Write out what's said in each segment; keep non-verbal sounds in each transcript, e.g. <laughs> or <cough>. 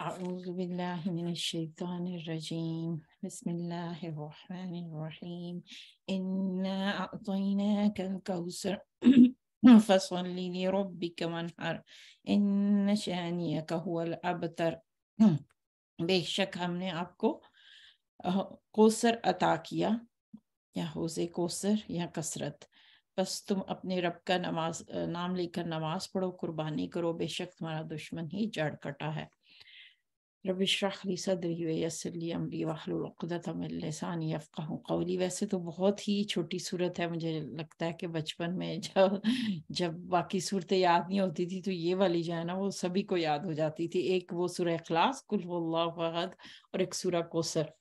बेशक <clears throat> <clears throat> हमने आपको कोसर अता किया या होजे कोसर या कसरत बस तुम अपने रब का नमाज नाम लेकर नमाज पढ़ो कुर्बानी करो बेशक तुम्हारा दुश्मन ही जड़ कटा है رب اشرح لي صدري ويسر لي امري واحلل عقدة من لساني يفقهوا قولي वैसे तो बहुत ही छोटी सूरत है मुझे लगता है कि बचपन में जब जब बाकी सूरतें याद नहीं होती थी तो ये वाली जो है ना वो सभी को याद हो जाती थी एक वो सूरह इखलास सूर्य अखलास अहद और एक सूरह कोसर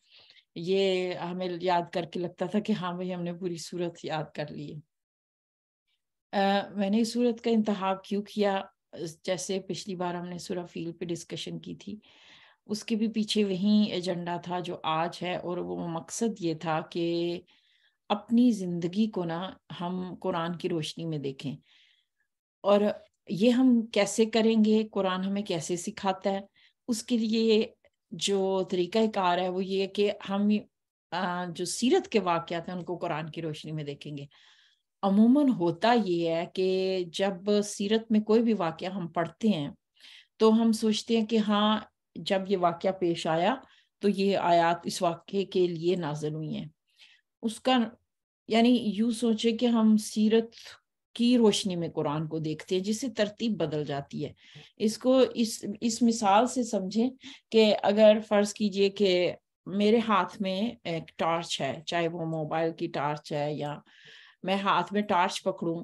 ये हमें याद करके लगता था कि हाँ भाई हमने पूरी सूरत याद कर ली है मैंने सूरत का इंतहा क्यों किया जैसे पिछली बार हमने सूरह फील पे डिस्कशन की थी uh, उसके भी पीछे वही एजेंडा था जो आज है और वो मकसद ये था कि अपनी ज़िंदगी को ना हम कुरान की रोशनी में देखें और ये हम कैसे करेंगे कुरान हमें कैसे सिखाता है उसके लिए जो तरीका कार है वो ये कि हम जो सीरत के वाक़ात हैं उनको कुरान की रोशनी में देखेंगे अमूमन होता ये है कि जब सीरत में कोई भी वाक्य हम पढ़ते हैं तो हम सोचते हैं कि हाँ जब ये वाक्य पेश आया तो ये आयात इस वाक्य के लिए नाजिल हुई है उसका यानी यू सोचे कि हम सीरत की रोशनी में कुरान को देखते हैं जिससे तरतीब बदल जाती है इसको इस इस मिसाल से समझें कि अगर फ़र्ज़ कीजिए कि मेरे हाथ में एक टॉर्च है चाहे वो मोबाइल की टार्च है या मैं हाथ में टार्च पकड़ूं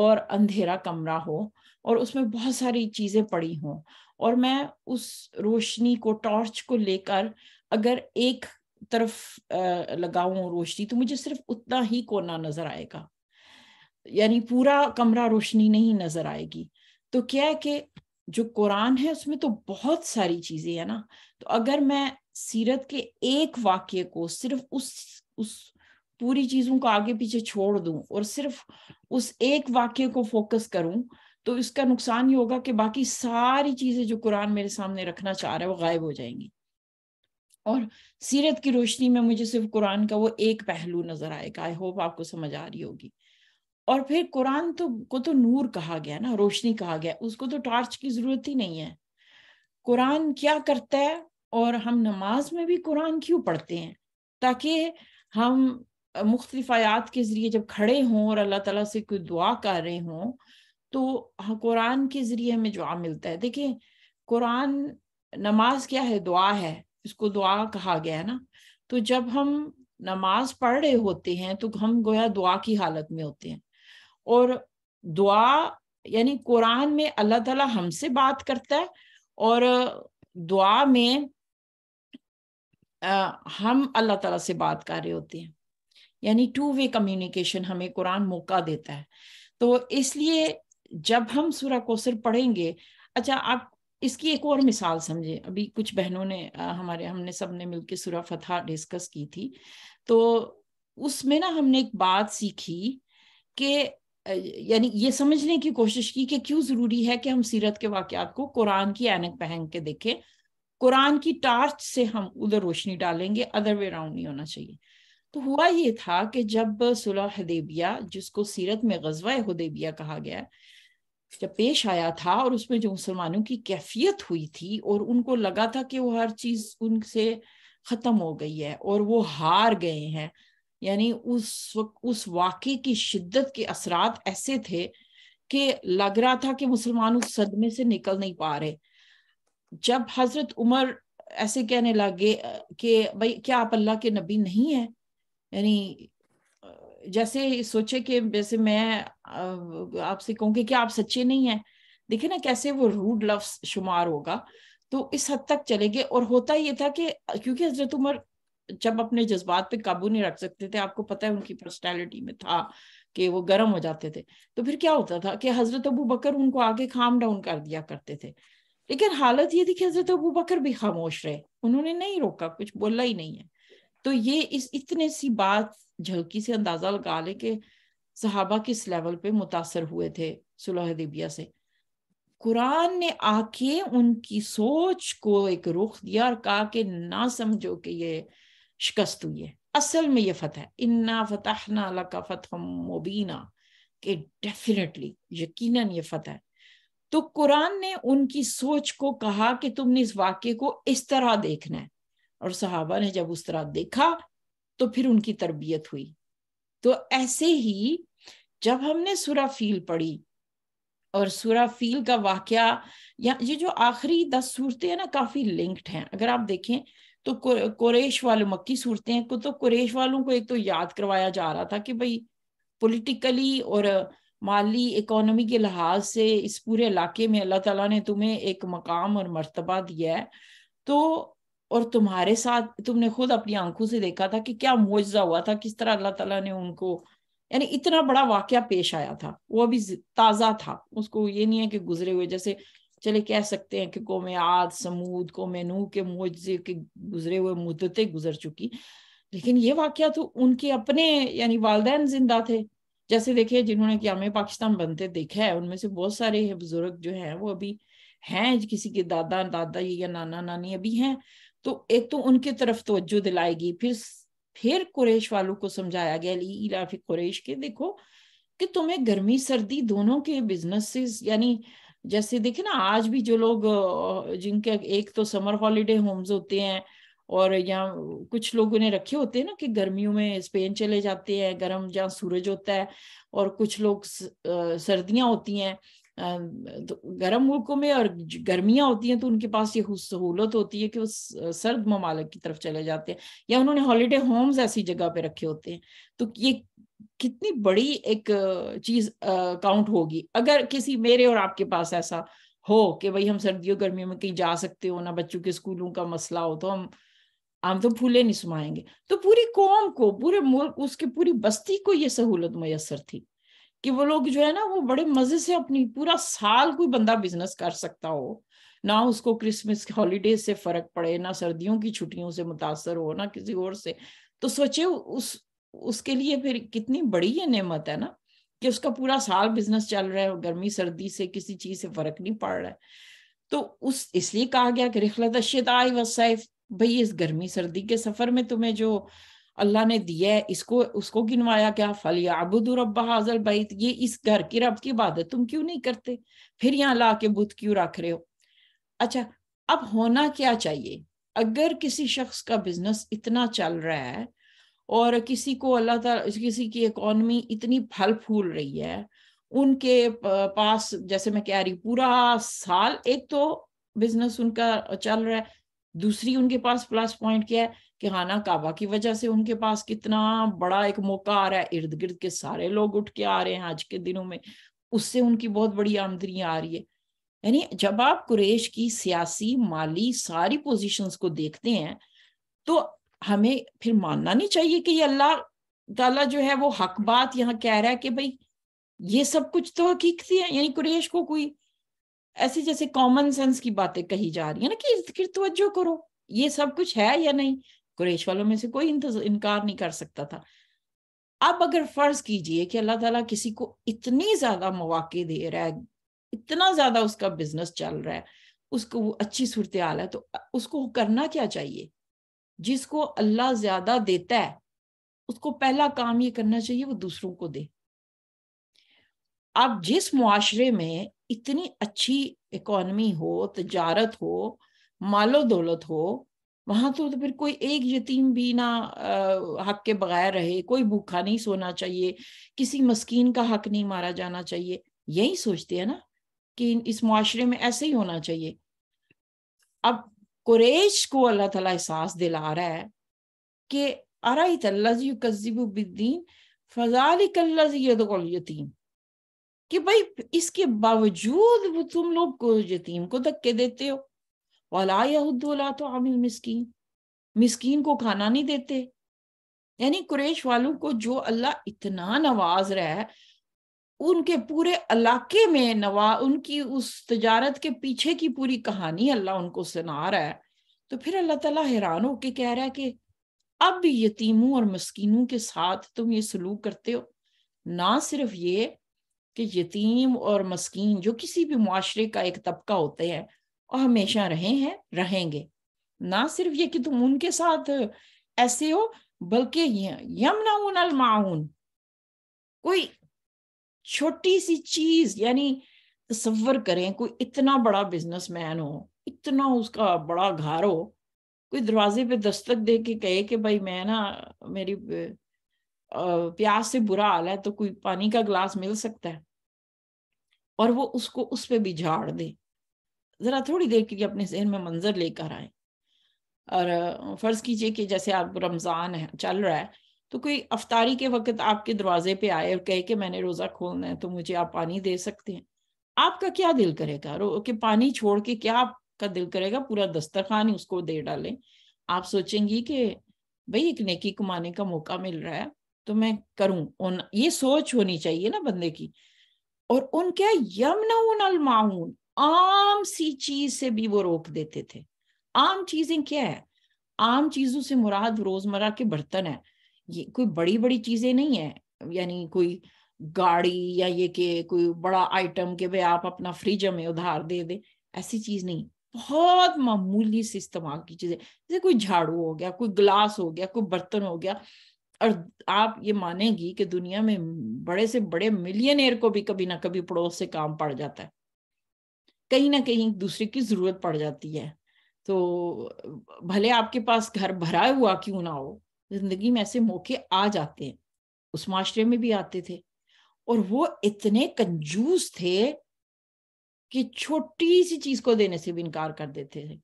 और अंधेरा कमरा हो और उसमें बहुत सारी चीज़ें पड़ी हों और मैं उस रोशनी को टॉर्च को लेकर अगर एक तरफ लगाऊं रोशनी तो मुझे सिर्फ उतना ही कोना नजर आएगा यानी पूरा कमरा रोशनी नहीं नजर आएगी तो क्या है कि जो कुरान है उसमें तो बहुत सारी चीजें है ना तो अगर मैं सीरत के एक वाक्य को सिर्फ उस उस पूरी चीजों को आगे पीछे छोड़ दूं और सिर्फ उस एक वाक्य को फोकस करूं तो इसका नुकसान ये होगा कि बाकी सारी चीजें जो कुरान मेरे सामने रखना चाह रहा है वो गायब हो जाएंगी और सीरत की रोशनी में मुझे सिर्फ कुरान का वो एक पहलू नजर आएगा आई होप आपको समझ आ रही होगी और फिर कुरान तो को तो नूर कहा गया ना रोशनी कहा गया उसको तो टॉर्च की जरूरत ही नहीं है कुरान क्या करता है और हम नमाज में भी कुरान क्यों पढ़ते हैं ताकि हम मुख्तलिफ आयात के ज़रिए जब खड़े हों और अल्लाह ताला से कोई दुआ कर रहे हों तो हाँ कुरान के ज़रिए हमें जवाब मिलता है देखिए कुरान नमाज क्या है दुआ है इसको दुआ कहा गया है ना तो जब हम नमाज पढ़ रहे होते हैं तो हम गोया दुआ की हालत में होते हैं और दुआ यानी कुरान में अल्लाह ताला हमसे बात करता है और दुआ में आ, हम अल्लाह ताला से बात कर रहे होते हैं यानी टू वे कम्युनिकेशन हमें कुरान मौका देता है तो इसलिए जब हम सूरा कोसर पढ़ेंगे अच्छा आप इसकी एक और मिसाल समझे अभी कुछ बहनों ने हमारे हमने सब ने मिलकर सूरा फतहा डिस्कस की थी तो उसमें ना हमने एक बात सीखी कि यानी ये समझने की कोशिश की कि क्यों जरूरी है कि हम सीरत के वाकत को कुरान की एनक पहन के देखें कुरान की टार्च से हम उधर रोशनी डालेंगे अदर वे राउंड नहीं होना चाहिए तो हुआ ये था कि जब सुलह हदेबिया जिसको सीरत में गजवा हदेबिया कहा गया है जब पेश आया था और उसमें जो मुसलमानों की कैफियत हुई थी और उनको लगा था कि वो हर चीज़ उनसे ख़त्म हो गई है और वो हार गए हैं यानी उस उस वाक्य की शिद्दत के असरात ऐसे थे कि लग रहा था कि मुसलमान उस सदमे से निकल नहीं पा रहे जब हज़रत उमर ऐसे कहने लगे कि भाई क्या आप अल्लाह के नबी नहीं है यानी जैसे सोचे कि जैसे मैं आपसे कहूँ कि क्या आप सच्चे नहीं है देखिए ना कैसे वो रूड लव शुमार होगा तो इस हद तक चले गए और होता ये था कि क्योंकि हजरत उमर जब अपने जज्बात पे काबू नहीं रख सकते थे आपको पता है उनकी पर्सनैलिटी में था कि वो गर्म हो जाते थे तो फिर क्या होता था कि हजरत अबू बकर उनको आगे खाम डाउन कर दिया करते थे लेकिन हालत ये थी कि हजरत अबू बकर भी खामोश रहे उन्होंने नहीं रोका कुछ बोला ही नहीं है तो ये इस इतने सी बात झलकी से अंदाजा लगा ले कि सहाबा किस लेवल पे मुतासर हुए थे दिबिया से कुरान ने आके उनकी सोच को एक रुख दिया और कहा कि ना समझो कि ये शिकस्त हुई है असल में ये फतह इन्ना फतहना लका फतह मुबीना के डेफिनेटली यकीनन ये फतह तो कुरान ने उनकी सोच को कहा कि तुमने इस वाक्य को इस तरह देखना है और सहाबा ने जब उस तरह देखा तो फिर उनकी तरबियत हुई तो ऐसे ही जब हमने सूरा फील पढ़ी और सूरा फील का वाक्य ये जो आखिरी दस सूरतें हैं ना काफी लिंक्ड हैं अगर आप देखें तो कुरेश वालों मक्की सूरतें हैं को तो कुरेश वालों को एक तो याद करवाया जा रहा था कि भाई पॉलिटिकली और माली इकोनॉमी के लिहाज से इस पूरे इलाके में अल्लाह ताला ने तुम्हें एक मकाम और मर्तबा दिया है तो और तुम्हारे साथ तुमने खुद अपनी आंखों से देखा था कि क्या मुआवजा हुआ था किस तरह अल्लाह ताला ने उनको यानी इतना बड़ा वाक्य पेश आया था वो अभी ताज़ा था उसको ये नहीं है कि गुजरे हुए जैसे चले कह सकते हैं कि कौम आद समूद कौम नू के मोजे के गुजरे हुए मुद्दतें गुजर चुकी लेकिन ये वाक्य तो उनके अपने यानी वालदेन जिंदा थे जैसे देखिए जिन्होंने क्याम पाकिस्तान बनते देखा है उनमें से बहुत सारे बुजुर्ग जो हैं वो अभी हैं किसी के दादा दादा या नाना नानी अभी हैं तो एक तो उनके तरफ तोज्जो दिलाएगी फिर फिर कुरेश वालों को समझाया गया लीला कुरेश के देखो कि तुम्हें गर्मी सर्दी दोनों के बिजनेसेस यानी जैसे देखे ना आज भी जो लोग जिनके एक तो समर हॉलीडे होम्स होते हैं और या कुछ लोगों ने रखे होते हैं ना कि गर्मियों में स्पेन चले जाते हैं गर्म जहाँ सूरज होता है और कुछ लोग सर्दियां होती हैं तो गर्म मुल्कों में और गर्मियां होती हैं तो उनके पास ये सहूलत होती है कि वो सर्द ममालक की तरफ चले जाते हैं या उन्होंने हॉलीडे होम्स ऐसी जगह पे रखे होते हैं तो ये कितनी बड़ी एक चीज काउंट होगी अगर किसी मेरे और आपके पास ऐसा हो कि भाई हम सर्दियों गर्मियों में कहीं जा सकते हो ना बच्चों के स्कूलों का मसला हो तो हम आम तो फूले नहीं सुमाएंगे तो पूरी कौम को पूरे मुल्क उसके पूरी बस्ती को ये सहूलत मैसर थी कि वो लोग जो है ना वो बड़े मजे से अपनी पूरा साल कोई बंदा बिजनेस कर सकता हो ना उसको क्रिसमस हॉलीडे से फर्क पड़े ना सर्दियों की छुट्टियों से मुतासर हो ना किसी और से तो सोचे उस उसके लिए फिर कितनी बड़ी ये नेमत है ना कि उसका पूरा साल बिजनेस चल रहा है गर्मी सर्दी से किसी चीज से फर्क नहीं पड़ रहा है तो उस इसलिए कहा गया कि रिखलत अशिदाई वसैफ भाई इस गर्मी सर्दी के सफर में तुम्हें जो अल्लाह ने दिया है इसको उसको गिनवाया क्या फल याबुद बैत ये इस घर की रब की इबादत तुम क्यों नहीं करते फिर यहाँ ला के बुत क्यों रख रहे हो अच्छा अब होना क्या चाहिए अगर किसी शख्स का बिजनेस इतना चल रहा है और किसी को अल्लाह किसी की इकोनमी इतनी फल फूल रही है उनके पास जैसे मैं कह रही पूरा साल एक तो बिजनेस उनका चल रहा है दूसरी उनके पास प्लस पॉइंट क्या है खाना काबा की वजह से उनके पास कितना बड़ा एक मौका आ रहा है इर्द गिर्द के सारे लोग उठ के आ रहे हैं आज के दिनों में उससे उनकी बहुत बड़ी आमदनी आ रही है यानी जब आप कुरेश की सियासी माली सारी पोजीशंस को देखते हैं तो हमें फिर मानना नहीं चाहिए कि ये अल्लाह ताला जो है वो हक बात यहाँ कह रहा है कि भाई ये सब कुछ तो हकीकती है यानी कुरेश को कोई ऐसे जैसे कॉमन सेंस की बातें कही जा रही है ना कि इर्द गिर्द तवज्जो करो ये सब कुछ है या नहीं कुरेश वालों में से कोई इनकार नहीं कर सकता था अब अगर फर्ज कीजिए कि अल्लाह ताला किसी को इतनी ज्यादा मौाक़े दे रहा है इतना ज्यादा उसका बिजनेस चल रहा है उसको वो अच्छी सूरत हाल है तो उसको करना क्या चाहिए जिसको अल्लाह ज्यादा देता है उसको पहला काम ये करना चाहिए वो दूसरों को दे आप जिस मुआरे में इतनी अच्छी इकोनमी हो तजारत हो मालो दौलत हो वहां तो, तो फिर कोई एक यतीम भी ना हक के बगैर रहे कोई भूखा नहीं सोना चाहिए किसी मस्कीन का हक नहीं मारा जाना चाहिए यही सोचते हैं ना कि इस माशरे में ऐसे ही होना चाहिए अब कुरेश को अल्लाह तला एहसास दिला रहा है कि फजाल यतीम कि भाई इसके बावजूद तुम लोग को यतीम को धक्के देते हो वाला यहद्दोला तो आमिल मिसकीन मिसकीन को खाना नहीं देते यानी कुरेश वालों को जो अल्लाह इतना नवाज रहा है उनके पूरे इलाके में नवा उनकी उस तजारत के पीछे की पूरी कहानी अल्लाह उनको सुना रहा है तो फिर अल्लाह ताला हैरान होके कह रहा है कि अब भी यतीमों और मस्किनों के साथ तुम ये सलूक करते हो ना सिर्फ ये कि यतीम और मस्किन जो किसी भी माशरे का एक तबका होते हैं और हमेशा रहे हैं रहेंगे ना सिर्फ ये कि तुम उनके साथ ऐसे हो बल्कि यमनाउन अल कोई छोटी सी चीज यानी तस्वर करें कोई इतना बड़ा बिजनेसमैन हो इतना उसका बड़ा घर हो कोई दरवाजे पे दस्तक दे के कहे कि भाई मैं ना मेरी प्यास से बुरा हाल है तो कोई पानी का गिलास मिल सकता है और वो उसको उस पर भी झाड़ दे ज़रा थोड़ी देर के लिए अपने जहन में मंजर लेकर आए और फ़र्ज़ कीजिए कि जैसे आप रमज़ान है चल रहा है तो कोई अफतारी के वक्त आपके दरवाजे पे आए और कहे कि मैंने रोज़ा खोलना है तो मुझे आप पानी दे सकते हैं आपका क्या दिल करेगा रो के पानी छोड़ के क्या आपका दिल करेगा पूरा दस्तरखान ही उसको दे डालें आप सोचेंगी कि भाई एक नेकी कमाने का मौका मिल रहा है तो मैं करूं उन ये सोच होनी चाहिए ना बंदे की और उनके यमन अल माउन आम सी चीज से भी वो रोक देते थे आम चीजें क्या है आम चीजों से मुराद रोजमर्रा के बर्तन है ये कोई बड़ी बड़ी चीजें नहीं है यानी कोई गाड़ी या ये के कोई बड़ा आइटम के भाई आप अपना फ्रिज हमें उधार दे दे ऐसी चीज नहीं बहुत मामूली से इस्तेमाल की चीजें जैसे कोई झाड़ू हो गया कोई ग्लास हो गया कोई बर्तन हो गया और आप ये मानेगी कि दुनिया में बड़े से बड़े मिलियनेर को भी कभी ना कभी पड़ोस से काम पड़ जाता है कहीं ना कहीं दूसरे की जरूरत पड़ जाती है तो भले आपके पास घर भरा हुआ क्यों ना हो जिंदगी में ऐसे मौके आ जाते हैं उस माशरे में भी आते थे और वो इतने कंजूस थे कि छोटी सी चीज को देने से भी इनकार कर देते थे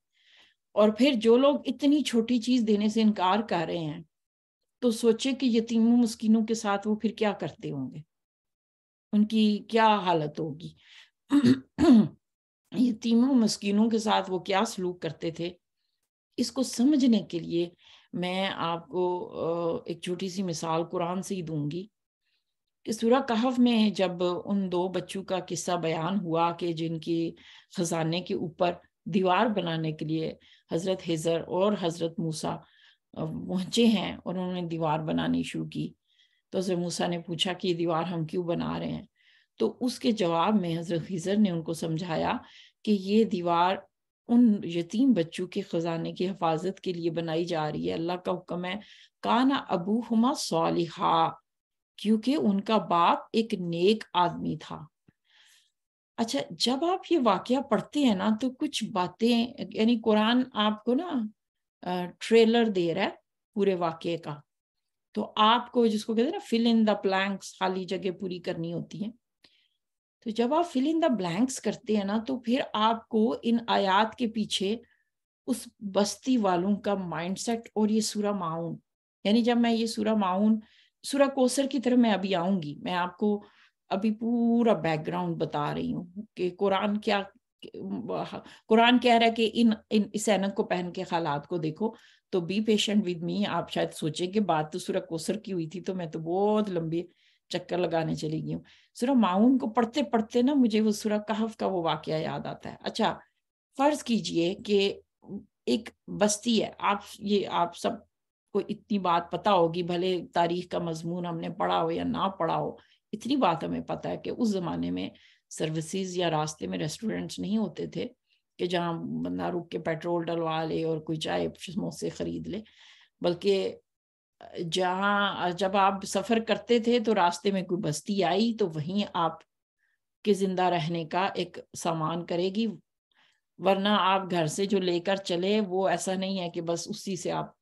और फिर जो लोग इतनी छोटी चीज देने से इनकार कर रहे हैं तो सोचे कि यतीमों मुस्किनों के साथ वो फिर क्या करते होंगे उनकी क्या हालत होगी <clears throat> यतीमों मस्किनों के साथ वो क्या सलूक करते थे इसको समझने के लिए मैं आपको एक छोटी सी मिसाल कुरान से ही दूंगी सूरा कहफ में जब उन दो बच्चों का किस्सा बयान हुआ कि जिनकी खजाने के ऊपर दीवार बनाने के लिए हजरत हिजर और हजरत मूसा पहुंचे हैं और उन्होंने दीवार बनानी शुरू की तो हजरत मूसा ने पूछा कि दीवार हम क्यों बना रहे हैं तो उसके जवाब में हजरत खीजर ने उनको समझाया कि ये दीवार उन यतीम बच्चों के ख़जाने की हिफाजत के लिए बनाई जा रही है अल्लाह का हुक्म है काना अबू हमा सोलिहा क्योंकि उनका बाप एक नेक आदमी था अच्छा जब आप ये वाक्य पढ़ते हैं ना तो कुछ बातें यानी कुरान आपको ना ट्रेलर दे रहा है पूरे वाक्य का तो आपको जिसको कहते हैं ना फिल इन द प्लैंक्स खाली जगह पूरी करनी होती है तो जब आप फिल इन द ब्लैंक्स करते हैं ना तो फिर आपको इन आयात के पीछे उस बस्ती वालों का माइंडसेट और ये सूरा माउन यानी जब मैं ये सूरा माउन सूरा कोसर की तरह मैं अभी आऊंगी मैं आपको अभी पूरा बैकग्राउंड बता रही हूँ कि कुरान क्या कुरान कह रहा है कि इन इन इस ऐनक को पहन के हालात को देखो तो बी पेशेंट विद मी आप शायद सोचें कि बात तो सूरा कोसर की हुई थी तो मैं तो बहुत लंबी चक्कर लगाने चली गई हूँ सुरा माउन को पढ़ते पढ़ते ना मुझे वो सुरा कहफ का वो वाक्य याद आता है अच्छा फर्ज कीजिए कि एक बस्ती है आप ये आप सब को इतनी बात पता होगी भले तारीख का मजमून हमने पढ़ा हो या ना पढ़ा हो इतनी बात हमें पता है कि उस जमाने में सर्विसेज या रास्ते में रेस्टोरेंट्स नहीं होते थे कि जहाँ बंदा रुक के पेट्रोल डलवा ले और कोई चाय समोसे खरीद ले बल्कि जहाँ जब आप सफर करते थे तो रास्ते में कोई बस्ती आई तो वहीं आप के जिंदा रहने का एक सामान करेगी वरना आप घर से जो लेकर चले वो ऐसा नहीं है कि बस उसी से आप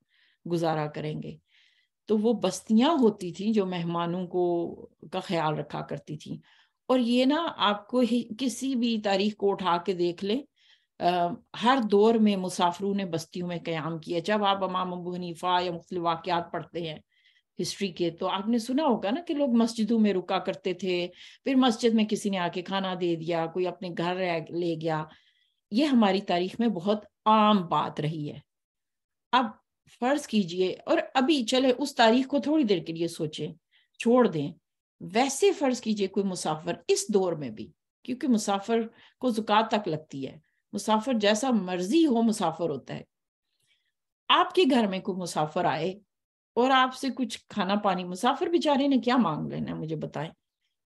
गुजारा करेंगे तो वो बस्तियां होती थी जो मेहमानों को का ख्याल रखा करती थी और ये ना आपको ही किसी भी तारीख को उठा के देख ले हर दौर में मुसाफरों ने बस्तियों में क्याम किया जब आप अमाम अबू हनीफा या मुख्त वाक़ात पढ़ते हैं हिस्ट्री के तो आपने सुना होगा ना कि लोग मस्जिदों में रुका करते थे फिर मस्जिद में किसी ने आके खाना दे दिया कोई अपने घर ले गया ये हमारी तारीख में बहुत आम बात रही है अब फर्ज कीजिए और अभी चले उस तारीख को थोड़ी देर के लिए सोचें छोड़ दें वैसे फर्ज कीजिए कोई मुसाफर इस दौर में भी क्योंकि मुसाफर को जुकात तक लगती है मुसाफिर जैसा मर्जी हो मुसाफिर होता है आपके घर में कोई मुसाफिर आए और आपसे कुछ खाना पानी मुसाफिर बेचारे ने क्या मांग लेना है मुझे बताए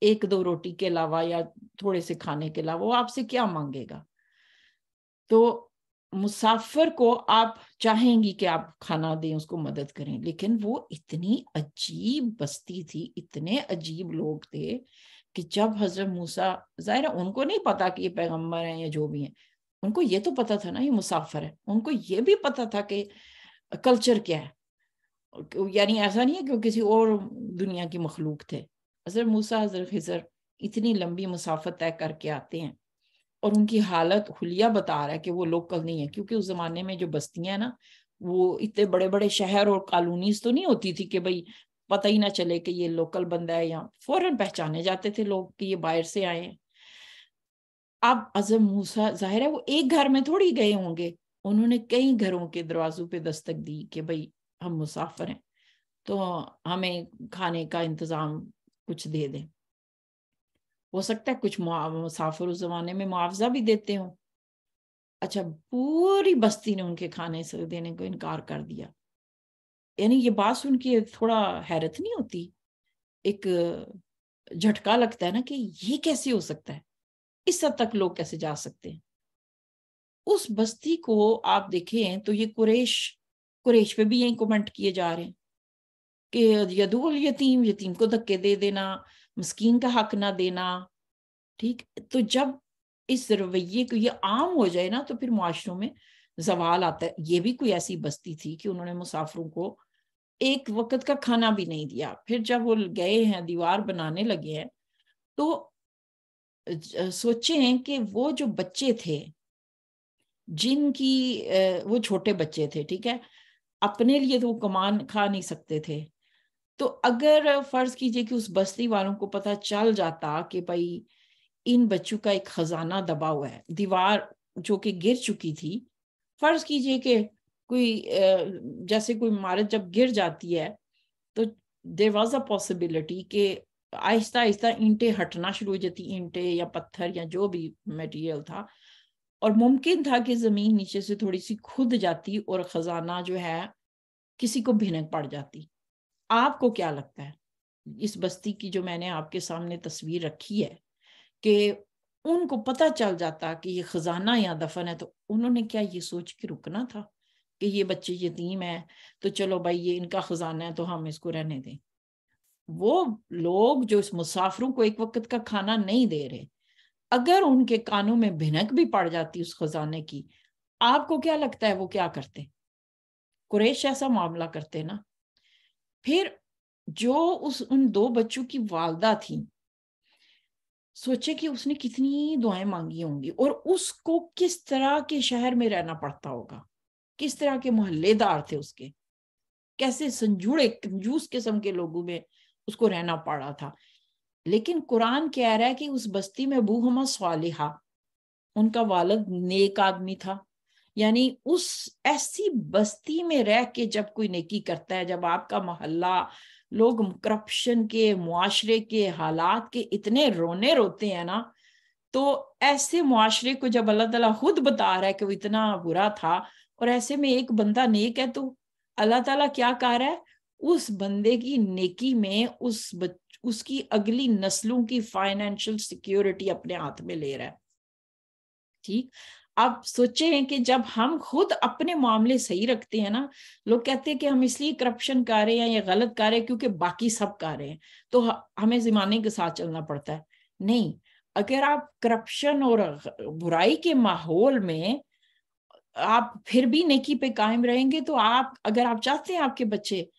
एक दो रोटी के अलावा या थोड़े से खाने के अलावा वो आपसे क्या मांगेगा तो मुसाफिर को आप चाहेंगी कि आप खाना दें उसको मदद करें लेकिन वो इतनी अजीब बस्ती थी इतने अजीब लोग थे कि जब हजरत मूसा जाहिर उनको नहीं पता कि ये पैगम्बर हैं या जो भी हैं उनको ये तो पता था ना ये मुसाफिर है उनको ये भी पता था कि कल्चर क्या है यानी ऐसा नहीं है कि वो किसी और दुनिया के मखलूक थे हजरत मूसा हजरत खजर इतनी लंबी मुसाफत तय करके आते हैं और उनकी हालत हुलिया बता रहा है कि वो लोकल नहीं है क्योंकि उस जमाने में जो बस्तियां ना वो इतने बड़े बड़े शहर और कॉलोनीज तो नहीं होती थी कि भाई पता ही ना चले कि ये लोकल बंदा है या फौरन पहचाने जाते थे लोग कि ये बाहर से आए हैं अब अजम मूसा जाहिर है वो एक घर में थोड़ी गए होंगे उन्होंने कई घरों के दरवाजों पे दस्तक दी कि भाई हम मुसाफिर हैं तो हमें खाने का इंतजाम कुछ दे दें हो सकता है कुछ मुसाफिर उस जमाने में मुआवजा भी देते हो अच्छा पूरी बस्ती ने उनके खाने से देने को इनकार कर दिया यानी ये बात सुन के थोड़ा हैरत नहीं होती एक झटका लगता है ना कि ये कैसे हो सकता है इस हद तक लोग कैसे जा सकते हैं उस बस्ती को आप देखें तो ये कुरेश कुरेश पे भी यही कमेंट किए जा रहे हैं कि यदुल यतीम यतीम को धक्के दे देना मस्कीन का हक ना देना ठीक तो जब इस रवैये को ये आम हो जाए ना तो फिर मुआशरों में जवाल आता है ये भी कोई ऐसी बस्ती थी कि उन्होंने मुसाफिरों को एक वक्त का खाना भी नहीं दिया फिर जब वो गए हैं दीवार बनाने लगे हैं तो सोचें कि वो जो बच्चे थे जिनकी वो छोटे बच्चे थे ठीक है अपने लिए तो वो कमान खा नहीं सकते थे तो अगर फर्ज कीजिए कि उस बस्ती वालों को पता चल जाता कि भाई इन बच्चों का एक खजाना दबा हुआ है दीवार जो कि गिर चुकी थी फर्ज कीजिए कि कोई जैसे कोई इमारत जब गिर जाती है तो देर वॉज अ पॉसिबिलिटी कि आहिस्ता आहिस्ता ईंटें हटना शुरू हो जाती ईंटें या पत्थर या जो भी मटेरियल था और मुमकिन था कि जमीन नीचे से थोड़ी सी खुद जाती और खजाना जो है किसी को भिनक पड़ जाती आपको क्या लगता है इस बस्ती की जो मैंने आपके सामने तस्वीर रखी है कि उनको पता चल जाता कि ये खजाना या दफन है तो उन्होंने क्या ये सोच के रुकना था कि ये बच्चे यतीम है तो चलो भाई ये इनका खजाना है तो हम इसको रहने दें वो लोग जो इस मुसाफिरों को एक वक्त का खाना नहीं दे रहे अगर उनके कानों में भिनक भी पड़ जाती उस खजाने की आपको क्या लगता है वो क्या करते कुरेश ऐसा मामला करते ना फिर जो उस उन दो बच्चों की वालदा थी सोचे कि उसने कितनी दुआएं मांगी होंगी और उसको किस तरह के शहर में रहना पड़ता होगा किस तरह के मोहल्लेदार थे उसके कैसे संजूड़े कंजूस किस्म के लोगों में उसको रहना पड़ा था लेकिन कुरान कह रहा है कि उस बस्ती में अबू हमा सालिहा उनका वालद नेक आदमी था यानी उस ऐसी बस्ती में रह के जब कोई नेकी करता है जब आपका मोहल्ला लोग करप्शन के मुआरे के हालात के इतने रोने रोते हैं ना तो ऐसे मुआशरे को जब अल्लाह तला खुद बता रहा है कि वो इतना बुरा था और ऐसे में एक बंदा नेक है तो अल्लाह तला क्या कह रहा है उस बंदे की नेकी में उस उसकी अगली नस्लों की फाइनेंशियल सिक्योरिटी अपने हाथ में ले रहा है ठीक आप सोचे हैं कि जब हम खुद अपने मामले सही रखते हैं ना लोग कहते हैं कि हम इसलिए करप्शन कर रहे हैं या गलत कर रहे हैं क्योंकि बाकी सब कर रहे हैं तो हमें जमाने के साथ चलना पड़ता है नहीं अगर आप करप्शन और बुराई के माहौल में आप फिर भी नेकी पे कायम रहेंगे तो आप अगर आप चाहते हैं आपके बच्चे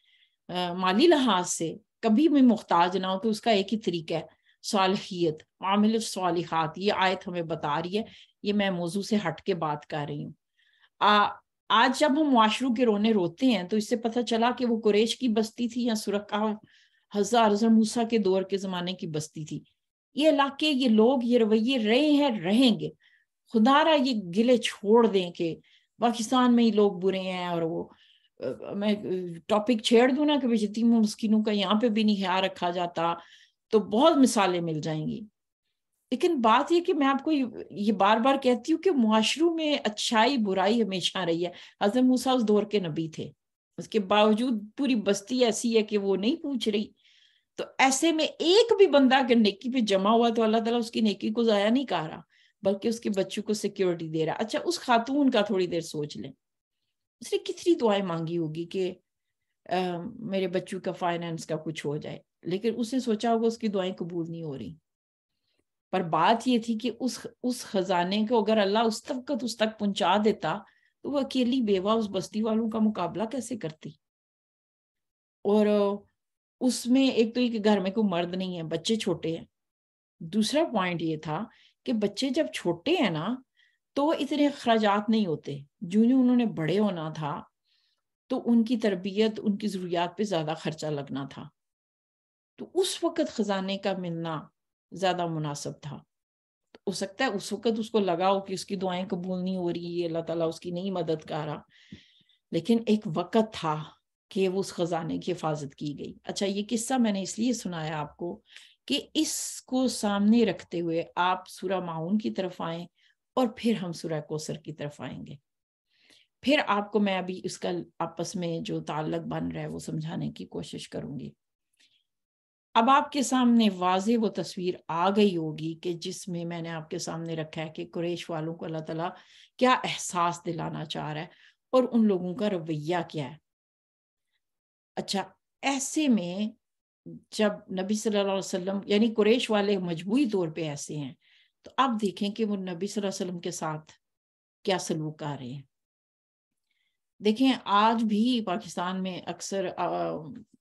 माली लिहाज से कभी भी मुख्ताज ना हो तो उसका एक ही तरीका है सालहियत मामिल सालिखात ये आयत हमें बता रही है ये मैं मौजू से हट के बात कर रही हूँ आज जब हम माशरू के रोने रोते हैं तो इससे पता चला कि वो कुरेश की बस्ती थी या सुरखा हजार मूसा के दौर के जमाने की बस्ती थी ये इलाके ये लोग ये रवैये रहे हैं रहेंगे खुदारा ये गिले छोड़ दें कि पाकिस्तान में ही लोग बुरे हैं और वो मैं टॉपिक छेड़ दू ना कभी जितनी मुमस्किनों का यहाँ पे भी नहीं ख्याल रखा जाता तो बहुत मिसालें मिल जाएंगी लेकिन बात यह कि मैं आपको ये बार बार कहती हूँ कि मुआशरों में अच्छाई बुराई हमेशा रही है हजरत मूसा उस दौर के नबी थे उसके बावजूद पूरी बस्ती ऐसी है कि वो नहीं पूछ रही तो ऐसे में एक भी बंदा अगर नेकी पे जमा हुआ तो अल्लाह तला उसकी नेकी को जाया नहीं कर रहा बल्कि उसके बच्चों को सिक्योरिटी दे रहा अच्छा उस खातून का थोड़ी देर सोच लें उसने कितनी दुआएं मांगी होगी कि मेरे बच्चों का फाइनेंस का कुछ हो जाए लेकिन उसने सोचा होगा उसकी दुआएं कबूल नहीं हो रही पर बात ये थी कि उस उस खजाने को अगर अल्लाह उस तबकत उस तक पहुंचा देता तो वो अकेली बेवा उस बस्ती वालों का मुकाबला कैसे करती और उसमें एक तो एक घर में कोई मर्द नहीं है बच्चे छोटे हैं दूसरा पॉइंट ये था कि बच्चे जब छोटे हैं ना तो इतने अखराजात नहीं होते जू जूँ उन्होंने बड़े होना था तो उनकी तरबियत उनकी ज़रूरियात पे ज़्यादा खर्चा लगना था तो उस वक़्त ख़जाने का मिलना ज़्यादा मुनासिब था तो हो सकता है उस वक़्त उसको लगा हो कि उसकी दुआएं कबूल नहीं हो रही है अल्लाह ताला उसकी नहीं मदद कर रहा लेकिन एक वक़्त था कि वो उस ख़जाने की हिफाजत की गई अच्छा ये किस्सा मैंने इसलिए सुनाया आपको कि इसको सामने रखते हुए आप सूरा माउन की तरफ आए और फिर हम सूर्य कोसर की तरफ आएंगे फिर आपको मैं अभी इसका आपस में जो ताल्लक बन रहा है वो समझाने की कोशिश करूंगी अब आपके सामने वाजे वो तस्वीर आ गई होगी कि जिसमें मैंने आपके सामने रखा है कि कुरेश वालों को अल्लाह तला क्या एहसास दिलाना चाह रहा है और उन लोगों का रवैया क्या है अच्छा ऐसे में जब नबी सल्लल्लाहु अलैहि वसल्लम यानी कुरेश वाले मजबूरी तौर पे ऐसे हैं तो आप देखें कि वो नबी वसल्लम के साथ क्या सलूक आ रहे हैं देखें आज भी पाकिस्तान में अक्सर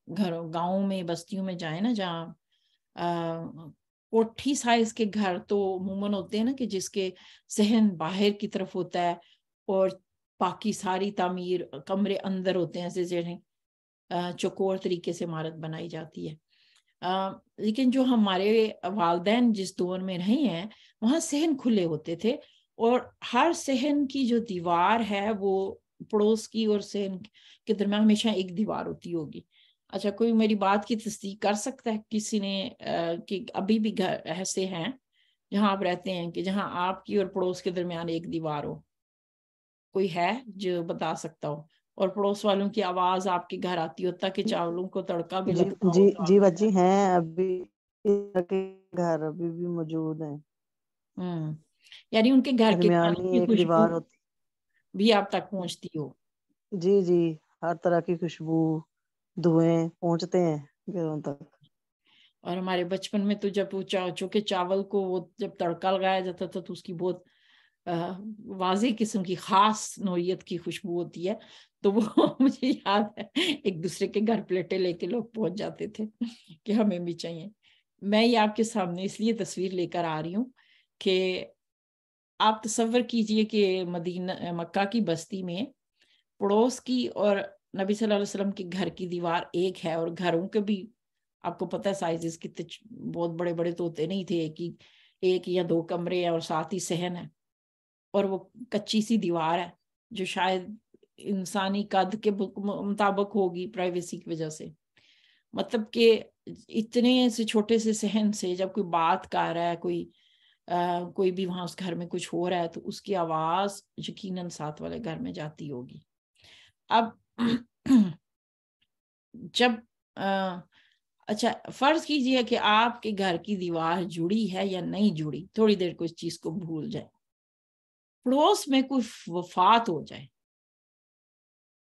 घरों गाँव में बस्तियों में जाए ना जहाँ कोठी साइज के घर तो उमूमन होते हैं ना कि जिसके सहन बाहर की तरफ होता है और बाकी सारी तामीर कमरे अंदर होते हैं ऐसे जिन्हें चकोर तरीके से इमारत बनाई जाती है आ, लेकिन जो हमारे वालदेन जिस दौर में रहे हैं वहां सहन खुले होते थे और हर सहन की जो दीवार है वो पड़ोस की और सहन के दरम्यान हमेशा एक दीवार होती होगी अच्छा कोई मेरी बात की तस्दीक कर सकता है किसी ने कि अभी भी घर ऐसे हैं जहां आप रहते हैं कि जहां आपकी और पड़ोस के दरम्यान एक दीवार हो कोई है जो बता सकता हो और पड़ोस वालों की आवाज आपके घर आती हो ताकि चावलों को तड़का भी जी जी जी जी हैं अभी घर अभी भी मौजूद है हम्म। यानी उनके घर के खाने भी आप तक पहुंचती हो जी जी हर तरह की खुशबू धुएं पहुंचते हैं घरों तक और हमारे बचपन में तो जब वो चौचों के चावल को वो जब तड़का लगाया जाता था तो उसकी बहुत वाजे किस्म की खास नोयत की खुशबू होती है तो वो <laughs> मुझे याद है एक दूसरे के घर प्लेटें लेके लोग पहुंच जाते थे कि हमें भी चाहिए मैं ये आपके सामने इसलिए तस्वीर लेकर आ रही हूँ कि आप तस्वर कीजिए कि मदीना मक्का की बस्ती में पड़ोस की और नबी सल्लल्लाहु अलैहि वसल्लम के घर की दीवार एक है और घरों के भी आपको पता है साइजेस कितने बहुत बड़े बड़े तो होते नहीं थे एक ही एक या दो कमरे हैं और साथ ही सहन है और वो कच्ची सी दीवार है जो शायद इंसानी कद के मुताबिक होगी प्राइवेसी की वजह से मतलब कि इतने से छोटे से सहन से जब कोई बात कर रहा है कोई कोई भी वहां उस घर में कुछ हो रहा है तो उसकी आवाज यकीनन साथ वाले घर में जाती होगी अब <clears throat> जब आ, अच्छा फर्ज कीजिए कि आपके घर की दीवार जुड़ी है या नहीं जुड़ी थोड़ी देर को इस चीज को भूल जाए पड़ोस में कोई वफात हो जाए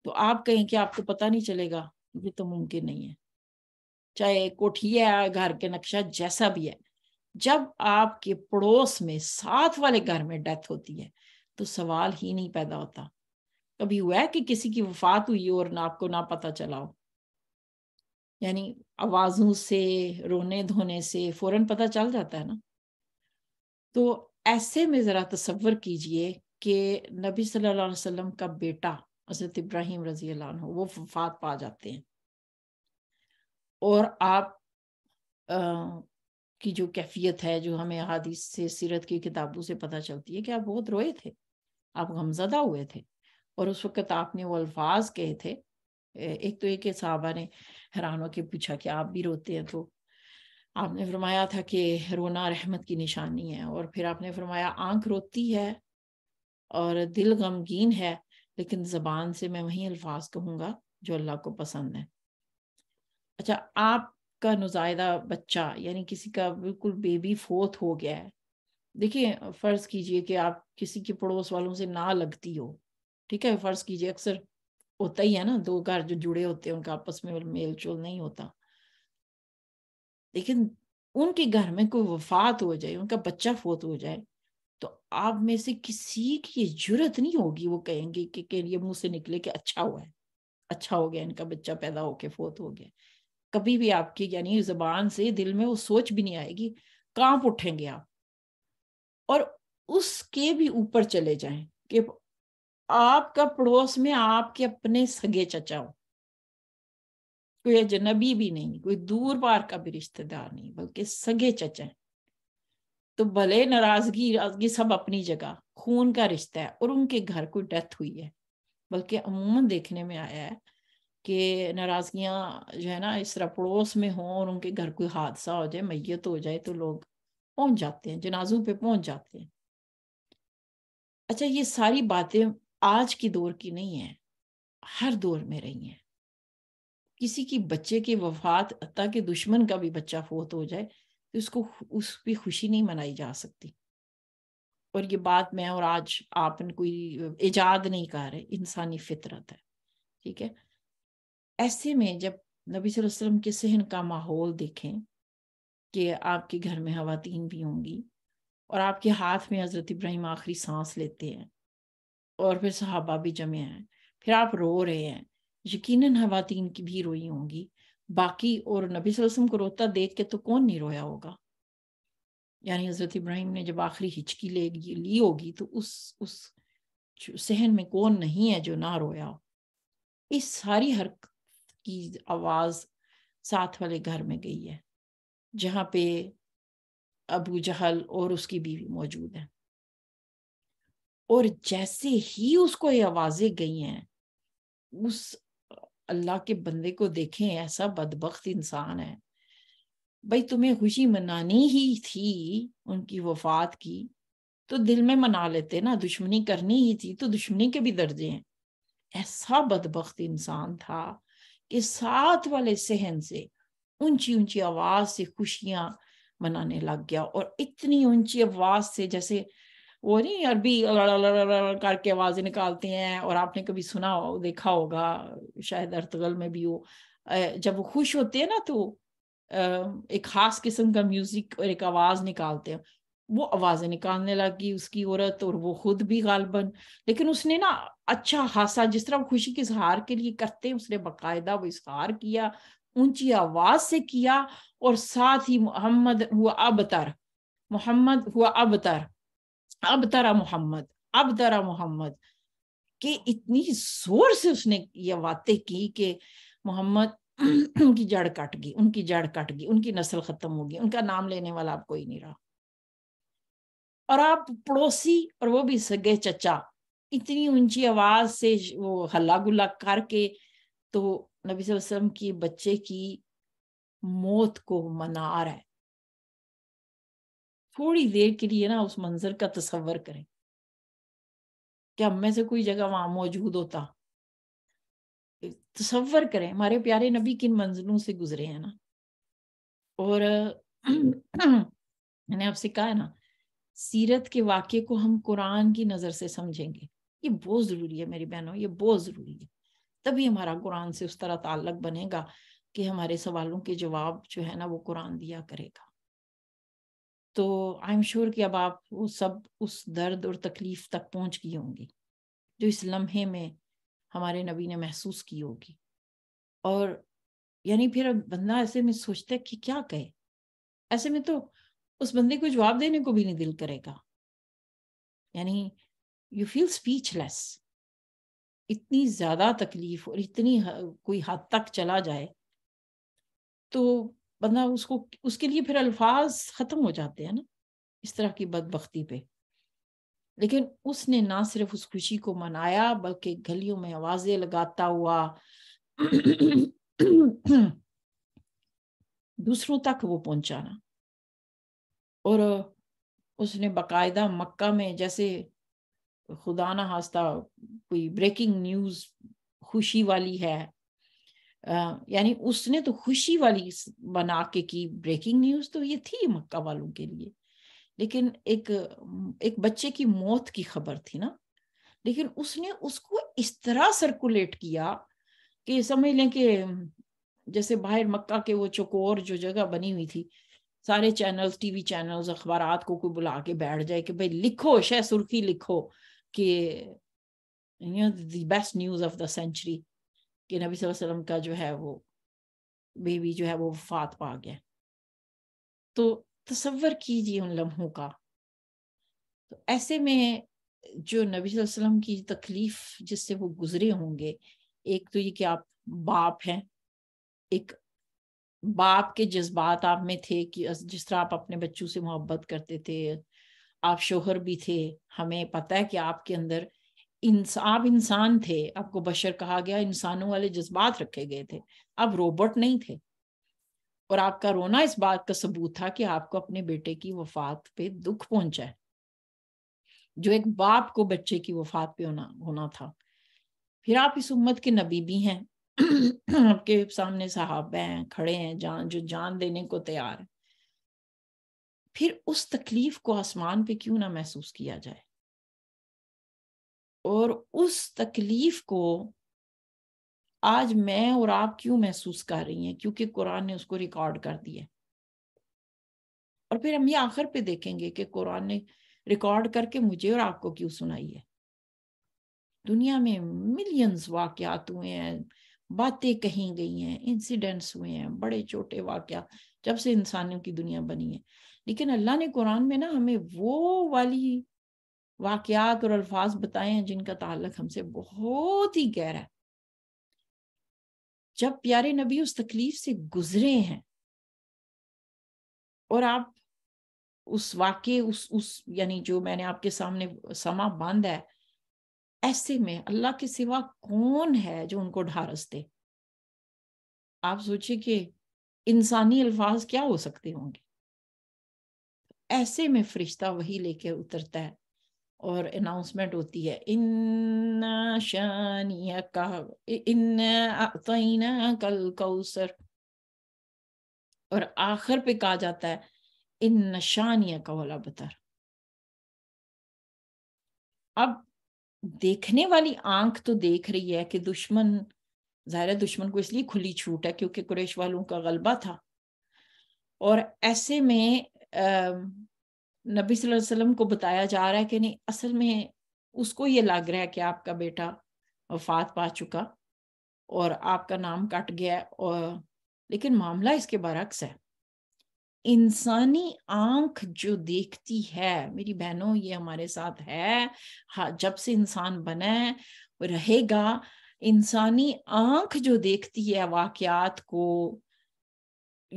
तो आप कहें कि आपको पता नहीं चलेगा ये तो मुमकिन नहीं है चाहे कोठी है घर के नक्शा जैसा भी है जब आपके पड़ोस में साथ वाले घर में डेथ होती है तो सवाल ही नहीं पैदा होता कभी हुआ है कि किसी की वफात हुई और ना आपको ना पता चला हो यानी आवाजों से रोने धोने से फौरन पता चल जाता है ना तो ऐसे में ज़रा तस्वर कीजिए कि नबी सल्लल्लाहु अलैहि वसल्लम का बेटा हज़रत इब्राहिम रजी वो वफात पा जाते हैं और आप की जो कैफियत है जो हमें हादिस से सीरत की किताबों से पता चलती है कि आप बहुत रोए थे आप गमजदा हुए थे और उस वक़्त आपने वो अल्फाज कहे थे एक तो एक साहबा ने हैरान होकर पूछा कि आप भी रोते हैं तो आपने फरमाया था कि रोना रहमत की निशानी है और फिर आपने फरमाया आंख रोती है और दिल गमगीन है लेकिन ज़बान से मैं वही अल्फाज कहूंगा जो अल्लाह को पसंद है अच्छा आप का नुजायदा बच्चा यानी किसी का बिल्कुल बेबी फोत हो गया है देखिए फ़र्ज़ कीजिए कि आप किसी के पड़ोस वालों से ना लगती हो ठीक है फ़र्ज़ कीजिए अक्सर होता ही है ना दो घर जो जुड़े होते हैं उनका आपस में मेल चोल नहीं होता लेकिन उनके घर में कोई वफात हो जाए उनका बच्चा फोत हो जाए तो आप में से किसी की ये जरूरत नहीं होगी वो कहेंगे कि, कि ये मुंह से निकले कि अच्छा हुआ है अच्छा हो गया इनका बच्चा पैदा होके फोत हो गया कभी भी आपकी यानी जबान से दिल में वो सोच भी नहीं आएगी कांप उठेंगे आप और उसके भी ऊपर चले जाएं कि आपका पड़ोस में आपके अपने सगे चचा हो कोई अजनबी भी नहीं कोई दूर पार का भी रिश्तेदार नहीं बल्कि सगे चचा है तो भले नाराजगी राजगी सब अपनी जगह खून का रिश्ता है और उनके घर कोई डेथ हुई है बल्कि अमूमन देखने में आया है कि नाराज़गियाँ जो है ना इस तरह पड़ोस में हों और उनके घर कोई हादसा हो जाए मैत हो जाए तो लोग पहुंच जाते हैं जनाजों पे पहुंच जाते हैं अच्छा ये सारी बातें आज की दौर की नहीं है हर दौर में रही हैं किसी की बच्चे की वफात अता के दुश्मन का भी बच्चा फोत हो जाए तो उसको उस पर खुशी नहीं मनाई जा सकती और ये बात मैं और आज आप कोई इजाद नहीं कर रहे इंसानी फितरत है ठीक है ऐसे में जब नबी वसल्लम के सहन का माहौल देखें कि आपके घर में हवातीन भी होंगी और आपके हाथ में हज़रत इब्राहिम आखिरी सांस लेते हैं और फिर सहाबा भी जमे हैं फिर आप रो रहे हैं यकीनन हवातीन की भी रोई होंगी बाकी और नबी वसल्लम को रोता देख के तो कौन नहीं रोया होगा यानी हज़रत इब्राहिम ने जब आखिरी हिचकी ले ली होगी तो उस उस सहन में कौन नहीं है जो ना रोया हो इस सारी हरकत की आवाज़ साथ वाले घर में गई है जहां पे अबू जहल और उसकी बीवी मौजूद है और जैसे ही उसको ये आवाज़ें गई हैं उस अल्लाह के बंदे को देखें ऐसा बदबख्त इंसान है भाई तुम्हें खुशी मनानी ही थी उनकी वफात की तो दिल में मना लेते ना दुश्मनी करनी ही थी तो दुश्मनी के भी दर्जे हैं ऐसा बदबख्त इंसान था इस साथ वाले सहन से ऊंची ऊंची आवाज से खुशियां मनाने लग गया और इतनी ऊंची आवाज से जैसे वो नहीं अरबी करके आवाजें निकालते हैं और आपने कभी सुना हो देखा होगा शायद अर्तगल में भी हो जब वो खुश होते हैं ना तो एक खास किस्म का म्यूजिक और एक आवाज निकालते हैं वो आवाजें निकालने लगी उसकी औरत और वो खुद भी गालबन लेकिन उसने ना अच्छा हासा जिस तरह खुशी के इजहार के लिए करते हैं उसने बाकायदा वो इजहार किया ऊंची आवाज से किया और साथ ही मोहम्मद हुआ अबतर मोहम्मद हुआ अबतर अब तरा मोहम्मद अब तरा मोहम्मद के इतनी जोर से उसने ये बातें की कि मोहम्मद <clears throat> उनकी जड़ कट गई उनकी जड़ कट गई उनकी नस्ल खत्म होगी उनका नाम लेने वाला अब कोई नहीं रहा और आप पड़ोसी और वो भी सगे चचा इतनी ऊंची आवाज से वो हल्ला गुल्ला करके तो नबी वसल्लम की बच्चे की मौत को मना रहा है थोड़ी देर के लिए ना उस मंजर का तस्वर करें क्या हम में से कोई जगह वहां मौजूद होता तस्वर करें हमारे प्यारे नबी किन मंजिलों से गुजरे हैं ना और <clears throat> मैंने आपसे कहा है ना सीरत के वाक्य को हम कुरान की नज़र से समझेंगे ये बहुत ज़रूरी है मेरी बहनों ये बहुत ज़रूरी है तभी हमारा कुरान से उस तरह ताल्लक बनेगा कि हमारे सवालों के जवाब जो है ना वो कुरान दिया करेगा तो आई एम श्योर कि अब आप वो सब उस दर्द और तकलीफ तक पहुंच गई होंगी जो इस लम्हे में हमारे नबी ने महसूस की होगी और यानी फिर बंदा ऐसे में सोचता है कि क्या कहे ऐसे में तो उस बंदे को जवाब देने को भी नहीं दिल करेगा यानी यू फील स्पीचलेस इतनी ज्यादा तकलीफ और इतनी कोई हद तक चला जाए तो बंदा उसको उसके लिए फिर अल्फाज खत्म हो जाते हैं ना इस तरह की बदबख्ती पे लेकिन उसने ना सिर्फ उस खुशी को मनाया बल्कि गलियों में आवाजें लगाता हुआ <clears throat> दूसरों तक वो पहुंचाना और उसने बकायदा मक्का में जैसे खुदा ना हास्ता कोई ब्रेकिंग न्यूज़ खुशी वाली है यानी उसने तो खुशी वाली बना के की ब्रेकिंग न्यूज तो ये थी मक्का वालों के लिए लेकिन एक एक बच्चे की मौत की खबर थी ना लेकिन उसने उसको इस तरह सर्कुलेट किया कि समझ लें कि जैसे बाहर मक्का के वो चकोर जो जगह बनी हुई थी सारे चैनल्स टीवी चैनल्स अखबार को कोई बुला के बैठ जाए कि भाई लिखो शह सुर्खी लिखो कि you know the best news of the century कि नबी वसल्लम का जो है वो बेबी जो है वो वफात पा गया तो तस्वर कीजिए उन लम्हों का तो ऐसे में जो नबी वसल्लम की तकलीफ जिससे वो गुजरे होंगे एक तो ये कि आप बाप हैं एक बाप के जज्बात आप में थे कि जिस तरह आप अपने बच्चों से मोहब्बत करते थे आप शोहर भी थे हमें पता है कि आपके अंदर इंस, आप इंसान थे आपको बशर कहा गया इंसानों वाले जज्बात रखे गए थे आप रोबोट नहीं थे और आपका रोना इस बात का सबूत था कि आपको अपने बेटे की वफात पे दुख पहुंचा है जो एक बाप को बच्चे की वफात पे होना होना था फिर आप इस उम्मत के नबी भी हैं आपके सामने साहब हैं खड़े हैं जान जो जान देने को तैयार है फिर उस तकलीफ को आसमान पे क्यों ना महसूस किया जाए और उस तकलीफ को आज मैं और आप क्यों महसूस कर रही हैं क्योंकि कुरान ने उसको रिकॉर्ड कर दिया और फिर हम ये आखिर पे देखेंगे कि कुरान ने रिकॉर्ड करके मुझे और आपको क्यों सुनाई है दुनिया में मिलियंस वाकयात हुए हैं बातें कही गई हैं इंसिडेंट्स हुए हैं बड़े छोटे वाक्य जब से इंसानों की दुनिया बनी है लेकिन अल्लाह ने कुरान में ना हमें वो वाली वाकयात और अल्फाज बताए हैं जिनका ताल्लक हमसे बहुत ही गहरा है जब प्यारे नबी उस तकलीफ से गुजरे हैं और आप उस वाक्य उस उस यानी जो मैंने आपके सामने समा बांधा है ऐसे में अल्लाह के सिवा कौन है जो उनको ढारस दे आप सोचिए कि इंसानी अल्फाज क्या हो सकते होंगे ऐसे में फरिश्ता वही लेके उतरता है और अनाउंसमेंट होती है इन शानिया का इन कल कौसर और आखिर पे कहा जाता है इन शानिया का वाला बतर अब देखने वाली आंख तो देख रही है कि दुश्मन जाहिर है दुश्मन को इसलिए खुली छूट है क्योंकि कुरेश वालों का गलबा था और ऐसे में नबी सल्लल्लाहु अलैहि वसल्लम को बताया जा रहा है कि नहीं असल में उसको ये लग रहा है कि आपका बेटा वफात पा चुका और आपका नाम कट गया और लेकिन मामला इसके बरक्स है इंसानी आंख जो देखती है मेरी बहनों ये हमारे साथ है हाँ जब से इंसान बने रहेगा इंसानी आंख जो देखती है वाकयात को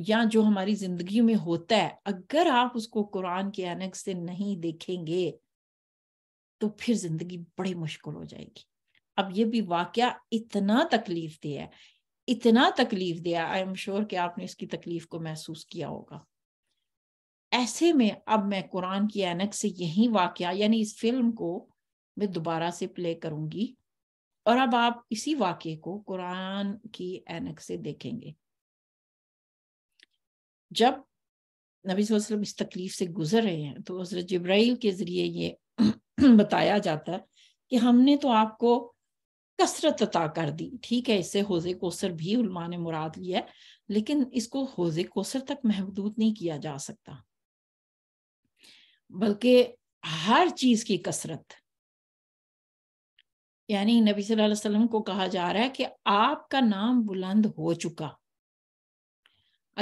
या जो हमारी जिंदगी में होता है अगर आप उसको कुरान के अनक से नहीं देखेंगे तो फिर जिंदगी बड़ी मुश्किल हो जाएगी अब ये भी वाकया इतना तकलीफ दे है इतना तकलीफ दिया आई एम श्योर कि आपने इसकी तकलीफ को महसूस किया होगा ऐसे में अब मैं कुरान की एनक से यही वाक्य यानी इस फिल्म को मैं दोबारा से प्ले करूंगी और अब आप इसी वाक्य को कुरान की एनक से देखेंगे जब नबी वसल्लम इस तकलीफ से गुजर रहे हैं तो हजरत जब्राइल के जरिए ये <clears throat> बताया जाता है कि हमने तो आपको कसरत अता कर दी ठीक है इससे होजे कोसर भी उल्मा ने मुराद लिया लेकिन इसको होजे कोसर तक महदूद नहीं किया जा सकता बल्कि हर चीज की कसरत यानी नबी सल्लल्लाहु अलैहि वसल्लम को कहा जा रहा है कि आपका नाम बुलंद हो चुका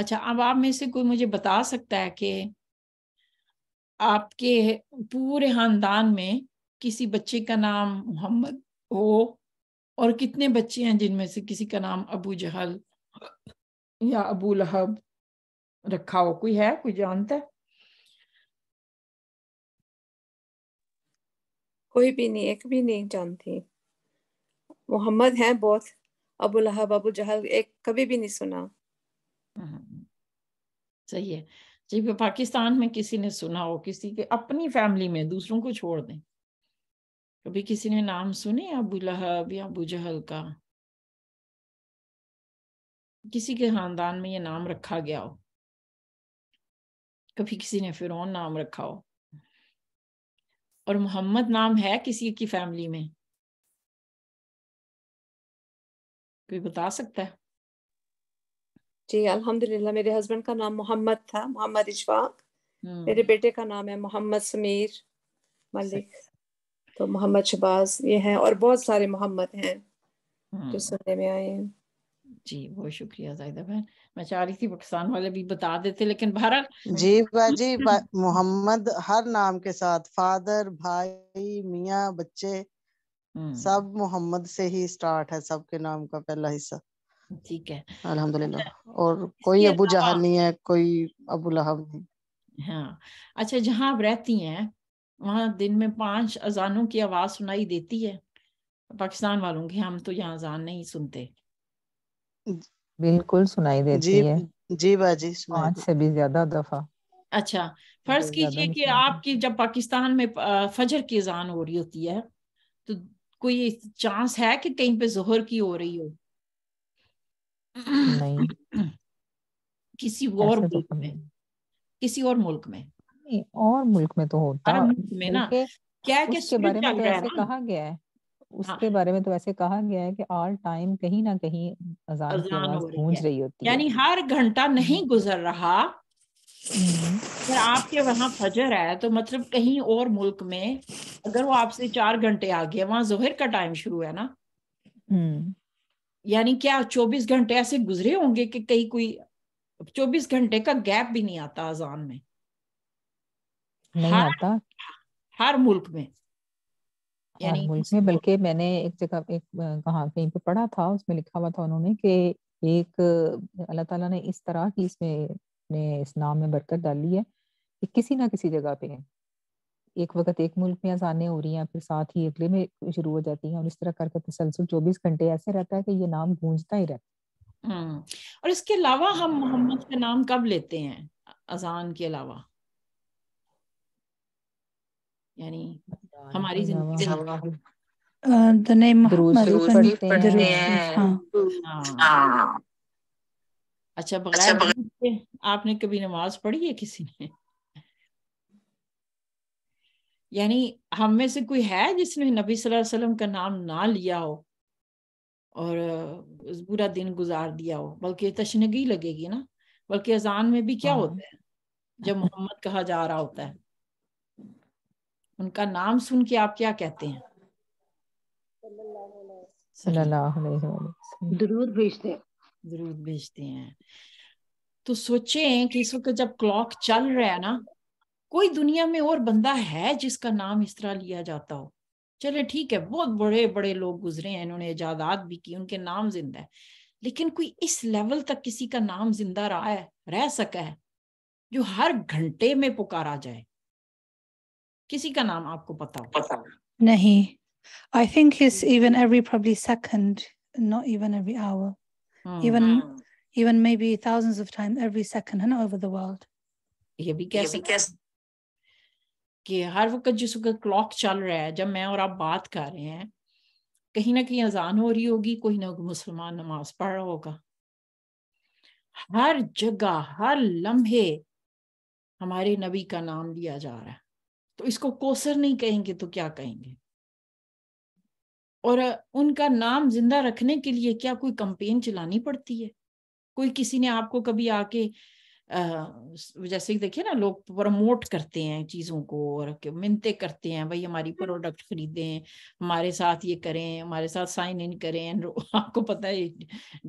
अच्छा अब आप में से कोई मुझे बता सकता है कि आपके पूरे खानदान में किसी बच्चे का नाम मोहम्मद हो और कितने बच्चे हैं जिनमें से किसी का नाम अबू जहल या अबू लहब रखा हो कोई है कोई जानता है कोई भी नहीं एक भी नहीं जानती मोहम्मद है बहुत अबू लहब अबू जहल एक कभी भी नहीं सुना हम्म, सही है जी पाकिस्तान में किसी ने सुना हो किसी के अपनी फैमिली में दूसरों को छोड़ दें कभी किसी ने नाम सुने अबू लहब या अबू जहल का किसी के खानदान में ये नाम रखा गया हो कभी किसी ने फिर नाम रखा हो और मोहम्मद नाम है किसी की फैमिली में कोई बता सकता है जी अल्हम्दुलिल्लाह मेरे हस्बैंड का नाम मोहम्मद था मोहम्मद इशफाक हम्म। मेरे बेटे का नाम है मोहम्मद समीर मलिक तो मोहम्मद शबाज ये हैं और बहुत सारे मोहम्मद हैं जो हम्म। सुनने में आए हैं जी बहुत शुक्रिया जाहिदा बहन मैं चाह रही थी पाकिस्तान वाले भी बता देते लेकिन भारत जी बाजी बा, मोहम्मद हर नाम के साथ फादर भाई मिया बच्चे हम्म। सब मोहम्मद से ही स्टार्ट है सबके नाम का पहला हिस्सा ठीक है अल्हम्दुलिल्लाह अच्छा, और कोई अबू जहल नहीं है कोई अबू लहब नहीं हाँ अच्छा जहाँ आप रहती हैं वहाँ दिन में पांच अजानों की आवाज सुनाई देती है पाकिस्तान वालों की हम तो यहाँ अजान नहीं सुनते बिल्कुल सुनाई देती जी, है जी बाजी पांच से भी ज्यादा दफा अच्छा फर्ज कीजिए कि आपकी जब पाकिस्तान में फजर की जान हो रही होती है तो कोई चांस है कि कहीं पे जोहर की हो रही हो नहीं <clears throat> किसी और तो मुल्क तो में किसी और मुल्क में नहीं और मुल्क में तो होता है ना क्या क्या बारे में तो कहा गया है हाँ। उसके बारे में तो वैसे कहा गया है कि ऑल टाइम कहीं ना कहीं अजान की आवाज गूंज रही होती है यानी हर घंटा नहीं हम्म। गुजर रहा हम्म। अगर आपके वहां फजर है तो मतलब कहीं और मुल्क में अगर वो आपसे चार घंटे आ गया वहां जोहर का टाइम शुरू है ना हम्म। यानी क्या चौबीस घंटे ऐसे गुजरे होंगे कि कहीं कोई चौबीस घंटे का गैप भी नहीं आता अजान में नहीं हर, आता हर मुल्क में यानी हाँ, में बल्कि मैंने एक जगह एक कहा कहीं पे पढ़ा था उसमें लिखा हुआ था उन्होंने कि एक अल्लाह ताला ने इस तरह की इसमें ने इस नाम में बरकत डाली है कि किसी ना किसी जगह पे है एक वक्त एक मुल्क में अजानें हो रही हैं फिर साथ ही अगले में शुरू हो जाती हैं और इस तरह करके तसलसल चौबीस घंटे ऐसे रहता है कि ये नाम गूंजता ही रहता है हम्म, और इसके अलावा हम मोहम्मद का नाम कब लेते हैं अजान के अलावा हाँ। हाँ। अच्छा बगैर अच्छा, आपने कभी नमाज पढ़ी है किसी ने यानी हम में से कोई है जिसने नबी सल्लल्लाहु अलैहि वसल्लम का नाम ना लिया हो और बुरा दिन गुजार दिया हो बल्कि तशनगी लगेगी ना बल्कि अजान में भी क्या हाँ। होता है जब मोहम्मद कहा जा रहा होता है उनका नाम सुन के आप क्या कहते हैं दरूद भेजते हैं भेजते हैं तो सोचे कि इस वक्त जब क्लॉक चल रहा है ना कोई दुनिया में और बंदा है जिसका नाम इस तरह लिया जाता हो चले ठीक है बहुत बड़े बड़े लोग गुजरे हैं इन्होंने इजादात भी की उनके नाम जिंदा है लेकिन कोई इस लेवल तक किसी का नाम जिंदा रहा है रह सका है जो हर घंटे में पुकारा जाए किसी का नाम आपको पता हो पता नहीं I think is even every probably second not even every hour even even maybe thousands of time every second है ना ओवर द वर्ल्ड ये भी कैसे कि हर वक्त जिस वक्त क्लॉक चल रहा है जब मैं और आप बात कर रहे हैं कहीं ना कहीं अजान हो रही होगी कोई ना कोई मुसलमान नमाज पढ़ रहा होगा हर जगह हर लम्हे हमारे नबी का नाम लिया जा रहा है इसको कोसर नहीं कहेंगे तो क्या कहेंगे और उनका नाम जिंदा रखने के लिए क्या कोई कंपेन चलानी पड़ती है कोई किसी ने आपको कभी आके जैसे देखिए ना लोग प्रमोट करते हैं चीजों को और मिनते करते हैं भाई हमारी हम्म। प्रोडक्ट खरीदें हमारे साथ ये करें हमारे साथ साइन इन करें <laughs> आपको पता है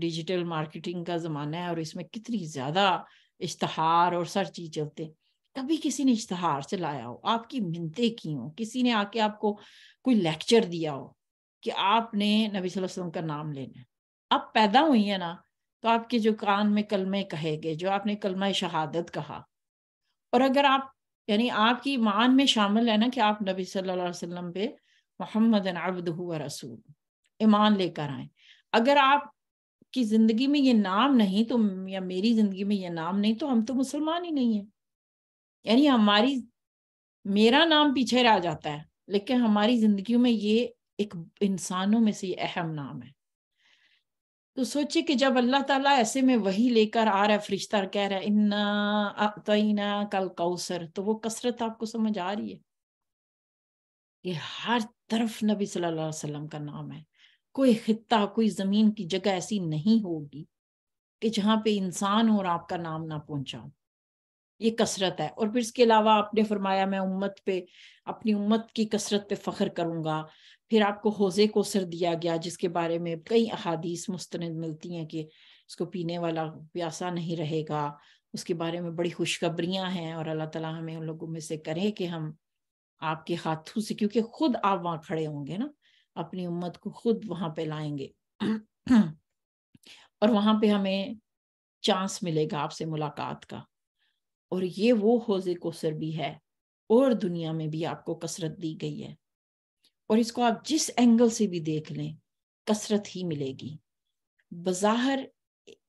डिजिटल मार्केटिंग का जमाना है और इसमें कितनी ज्यादा इश्तहार और सर चीज चलते हैं कभी किसी ने इश्तहार चलाया हो आपकी मिनतें की हो किसी ने आके आपको कोई लेक्चर दिया हो कि आपने नबी वसल्लम का नाम लेना है आप पैदा हुई है ना तो आपके जो कान में कलमे कहे गए जो आपने कलमा शहादत कहा और अगर आप यानी आपकी ईमान में शामिल है ना कि आप नबी सल्लल्लाहु अलैहि वसल्लम पे मोहम्मद अब्द हुआ रसूल ईमान लेकर आए अगर आप की जिंदगी में ये नाम नहीं तो या मेरी जिंदगी में ये नाम नहीं तो हम तो मुसलमान ही नहीं है यानी हमारी मेरा नाम पीछे रह जाता है लेकिन हमारी जिंदगी में ये एक इंसानों में से अहम नाम है तो सोचिए कि जब अल्लाह ताला ऐसे में वही लेकर आ रहा है फरिश्ता कह रहा है इन्ना तईना कल कौसर तो वो कसरत आपको समझ आ रही है ये हर तरफ नबी सल्लल्लाहु अलैहि वसल्लम का नाम है कोई खत्ता कोई जमीन की जगह ऐसी नहीं होगी कि जहां पे इंसान और आपका नाम ना पहुंचाओ ये कसरत है और फिर इसके अलावा आपने फरमाया मैं उम्मत पे अपनी उम्मत की कसरत पे फख्र करूंगा फिर आपको होजे को सर दिया गया जिसके बारे में कई अहादीस मुस्त मिलती हैं कि उसको पीने वाला प्यासा नहीं रहेगा उसके बारे में बड़ी खुशखबरियां हैं और अल्लाह ताला हमें उन लोगों में से करे कि हम आपके हाथों से क्योंकि खुद आप वहां खड़े होंगे ना अपनी उम्मत को खुद वहां पे लाएंगे <clears throat> और वहां पे हमें चांस मिलेगा आपसे मुलाकात का और ये वो हौज कोसर भी है और दुनिया में भी आपको कसरत दी गई है और इसको आप जिस एंगल से भी देख लें कसरत ही मिलेगी बाहर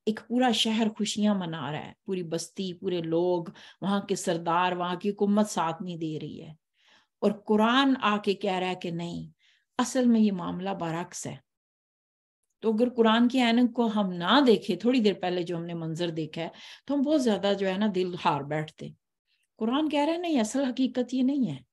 एक पूरा शहर खुशियां मना रहा है पूरी बस्ती पूरे लोग वहां के सरदार वहां की हुकूमत साथ नहीं दे रही है और कुरान आके कह रहा है कि नहीं असल में ये मामला बरक्स है तो अगर कुरान की ऐनक को हम ना देखें थोड़ी देर पहले जो हमने मंजर देखा है तो हम बहुत ज्यादा जो है ना दिल हार बैठते कुरान कह रहा है नहीं असल हकीकत ये नहीं है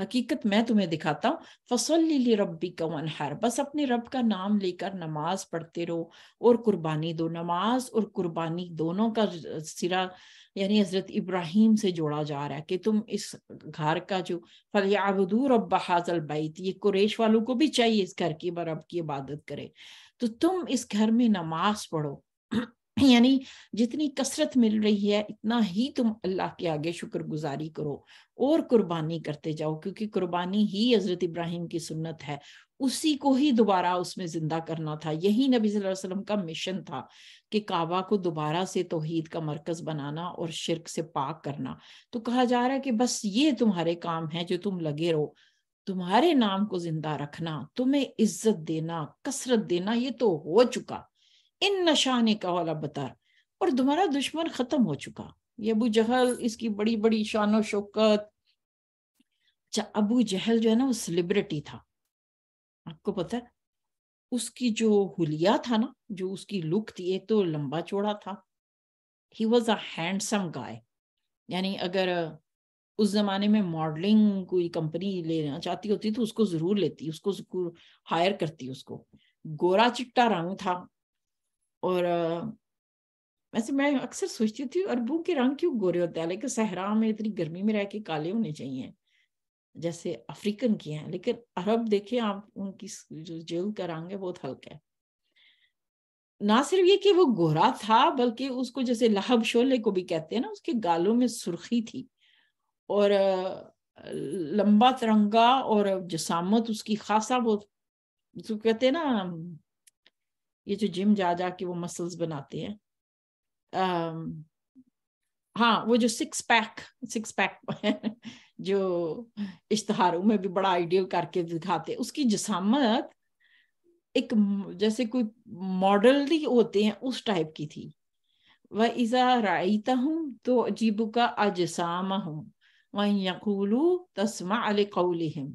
हकीकत मैं तुम्हें दिखाता हूँ फसल ली रबी कवन हर बस अपने रब का नाम लेकर नमाज पढ़ते रहो और कुर्बानी दो नमाज और कुर्बानी दोनों का सिरा यानी हजरत इब्राहिम से जोड़ा जा रहा है कि तुम इस घर का जो फलियाबदूर अब बहाजल बैत ये कुरेश वालों को भी चाहिए इस घर की बरब की इबादत करे तो तुम इस घर में नमाज पढ़ो यानी जितनी कसरत मिल रही है इतना ही तुम अल्लाह के आगे शुक्रगुजारी करो और कुर्बानी करते जाओ क्योंकि कुर्बानी ही हजरत इब्राहिम की सुन्नत है उसी को ही दोबारा उसमें जिंदा करना था यही नबी वसल्लम का मिशन था कि काबा को दोबारा से तोहीद का मरकज बनाना और शिरक से पाक करना तो कहा जा रहा है कि बस ये तुम्हारे काम है जो तुम लगे रहो तुम्हारे नाम को जिंदा रखना तुम्हें इज्जत देना कसरत देना ये तो हो चुका इन नशाने का वाला बता और तुम्हारा दुश्मन खत्म हो चुका ये अबू जहल इसकी बड़ी बड़ी शान शौकत अच्छा, अबू जहल जो है ना वो सेलिब्रिटी था आपको पता है उसकी जो हुलिया था ना जो उसकी लुक थी एक तो लंबा चौड़ा था he was a handsome guy यानी अगर उस जमाने में मॉडलिंग कोई कंपनी लेना चाहती होती तो उसको जरूर लेती उसको हायर करती उसको गोरा चिट्टा रंग था और वैसे मैं अक्सर सोचती थी अरबों के रंग क्यों गोरे होते हैं लेकिन सहरा में इतनी गर्मी में रह के काले होने चाहिए जैसे अफ्रीकन के हैं लेकिन अरब देखें आप उनकी जो जेल का रंग है बहुत हल्का है ना सिर्फ ये कि वो गोरा था बल्कि उसको जैसे लहब शोले को भी कहते हैं ना उसके गालों में सुर्खी थी और लंबा तिरंगा और जसामत उसकी खासा वो कहते हैं ना ये जो जिम जा जा के वो मसल्स बनाते हैं um, हाँ वो जो सिक्स पैक सिक्स पैक जो इश्तहारों में भी बड़ा आइडियल करके दिखाते उसकी जसामत एक जैसे कोई मॉडल ही होते हैं उस टाइप की थी वह इजा रायता हूँ तो अजीबू का अजसामा हूँ वही यकूलू तस्मा अल कौलिम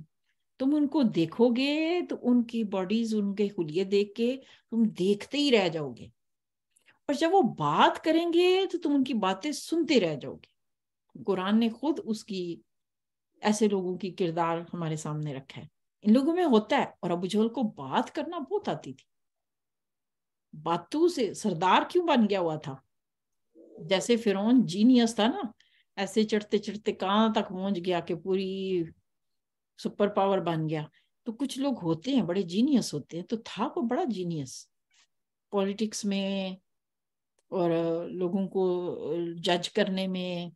तुम उनको देखोगे तो उनकी बॉडीज उनके हुलिये देख के तुम देखते ही रह जाओगे और जब वो बात करेंगे तो तुम उनकी बातें सुनते रह जाओगे कुरान ने खुद उसकी ऐसे लोगों की किरदार हमारे सामने रखा है इन लोगों में होता है और अबू जहल को बात करना बहुत आती थी बातू से सरदार क्यों बन गया हुआ था जैसे फिरौन जीनियस था ना ऐसे चढ़ते चढ़ते कहां तक पहुंच गया कि पूरी सुपर पावर बन गया तो कुछ लोग होते हैं बड़े जीनियस होते हैं तो था वो बड़ा जीनियस पॉलिटिक्स में और लोगों को जज करने में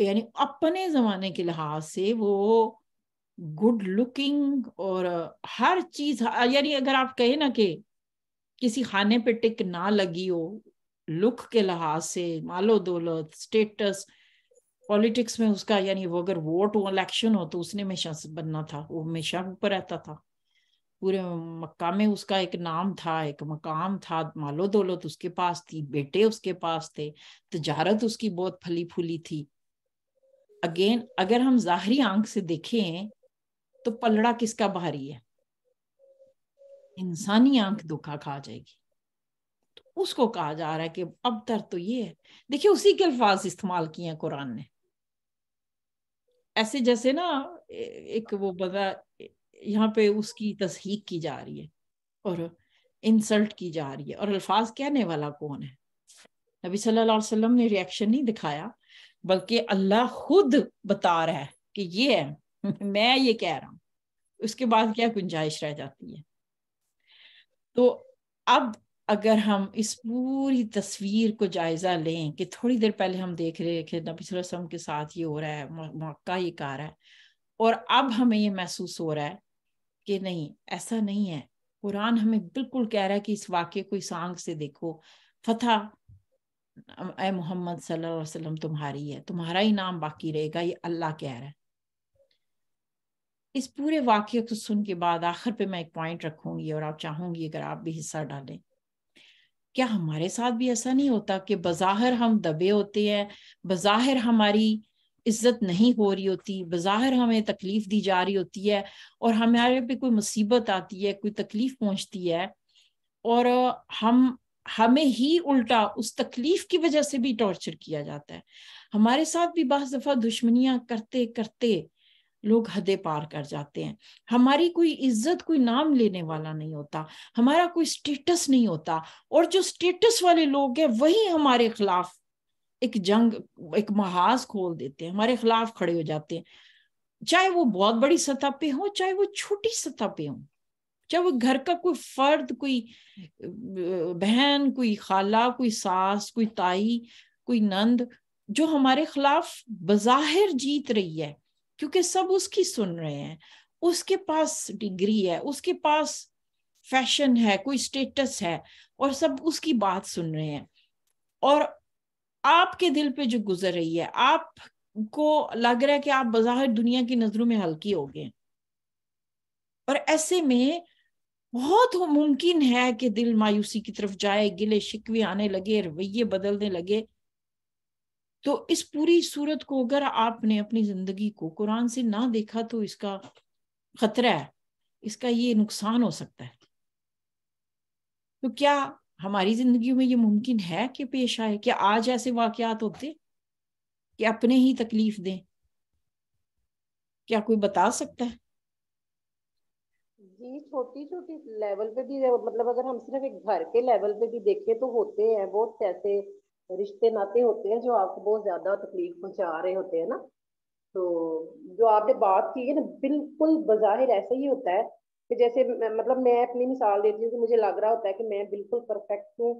यानी अपने जमाने के लिहाज से वो गुड लुकिंग और हर चीज यानी अगर आप कहे ना कि किसी खाने पे टिक ना लगी हो लुक के लिहाज से मालो दौलत स्टेटस पॉलिटिक्स में उसका यानी वो अगर वोट हो इलेक्शन हो तो उसने हमेशा बनना था वो हमेशा ऊपर रहता था पूरे मक्का में उसका एक नाम था एक मकाम था मालो दौलत उसके पास थी बेटे उसके पास थे तजारत उसकी बहुत फली फूली थी अगेन अगर हम जाहरी आंख से देखें तो पलड़ा किसका बाहरी है इंसानी आंख धोखा खा जाएगी तो उसको कहा जा रहा है कि अब तर तो ये है देखिए उसी के अल्फाज इस्तेमाल किए हैं कुरान ने ऐसे जैसे ना एक वो बता यहाँ पे उसकी तस्हीक की जा रही है और इंसल्ट की जा रही है और अल्फाज कहने वाला कौन है नबी सल्लल्लाहु अलैहि वसल्लम ने रिएक्शन नहीं दिखाया बल्कि अल्लाह खुद बता रहा है कि ये है <laughs> मैं ये कह रहा हूँ उसके बाद क्या गुंजाइश रह जाती है तो अब अगर हम इस पूरी तस्वीर को जायज़ा लें कि थोड़ी देर पहले हम देख रहे हैं कि नबी वसम के साथ ये हो रहा है मौका ये कार है और अब हमें ये महसूस हो रहा है कि नहीं ऐसा नहीं है कुरान हमें बिल्कुल कह रहा है कि इस वाक्य को इस आंग से देखो फता ए मोहम्मद वसल्लम तुम्हारी है तुम्हारा ही नाम बाकी रहेगा ये अल्लाह कह रहा है इस पूरे वाक्य को सुन के बाद आखिर पे मैं एक पॉइंट रखूंगी और आप चाहूंगी अगर आप भी हिस्सा डालें क्या हमारे साथ भी ऐसा नहीं होता कि बाहर हम दबे होते हैं बज़ाहिर हमारी इज्जत नहीं हो रही होती बाहर हमें तकलीफ दी जा रही होती है और हमारे पे कोई मुसीबत आती है कोई तकलीफ पहुंचती है और हम हमें ही उल्टा उस तकलीफ की वजह से भी टॉर्चर किया जाता है हमारे साथ भी बहुत दफा दुश्मनियां करते करते लोग हदे पार कर जाते हैं हमारी कोई इज्जत कोई नाम लेने वाला नहीं होता हमारा कोई स्टेटस नहीं होता और जो स्टेटस वाले लोग हैं वही हमारे खिलाफ एक जंग एक महाज खोल देते हैं हमारे खिलाफ खड़े हो जाते हैं चाहे वो बहुत बड़ी सतह पे हो चाहे वो छोटी सतह पे हो चाहे वो घर का कोई फर्द कोई बहन कोई खाला कोई सास कोई ताई कोई नंद जो हमारे खिलाफ बज़ाहिर जीत रही है क्योंकि सब उसकी सुन रहे हैं उसके पास डिग्री है उसके पास फैशन है कोई स्टेटस है और सब उसकी बात सुन रहे हैं और आपके दिल पे जो गुजर रही है आप को लग रहा है कि आप बाहर दुनिया की नजरों में हल्की हो गए और ऐसे में बहुत मुमकिन है कि दिल मायूसी की तरफ जाए गिले शिकवे आने लगे रवैये बदलने लगे तो इस पूरी सूरत को अगर आपने अपनी जिंदगी को कुरान से ना देखा तो इसका खतरा है इसका ये नुकसान हो सकता है तो क्या हमारी जिंदगी में ये मुमकिन है कि पेश आए क्या आज ऐसे वाकयात होते कि अपने ही तकलीफ दें क्या कोई बता सकता है जी छोटी छोटी लेवल पे भी मतलब अगर हम सिर्फ एक घर के लेवल पे भी देखें तो होते हैं बहुत ऐसे रिश्ते नाते होते हैं जो आपको बहुत ज्यादा तकलीफ पहुंचा रहे होते हैं ना तो जो आपने बात की है ना बिल्कुल बज़ाहिर ऐसा ही होता है कि जैसे मतलब मैं अपनी मिसाल देती हूँ कि मुझे लग रहा होता है कि मैं बिल्कुल परफेक्ट हूँ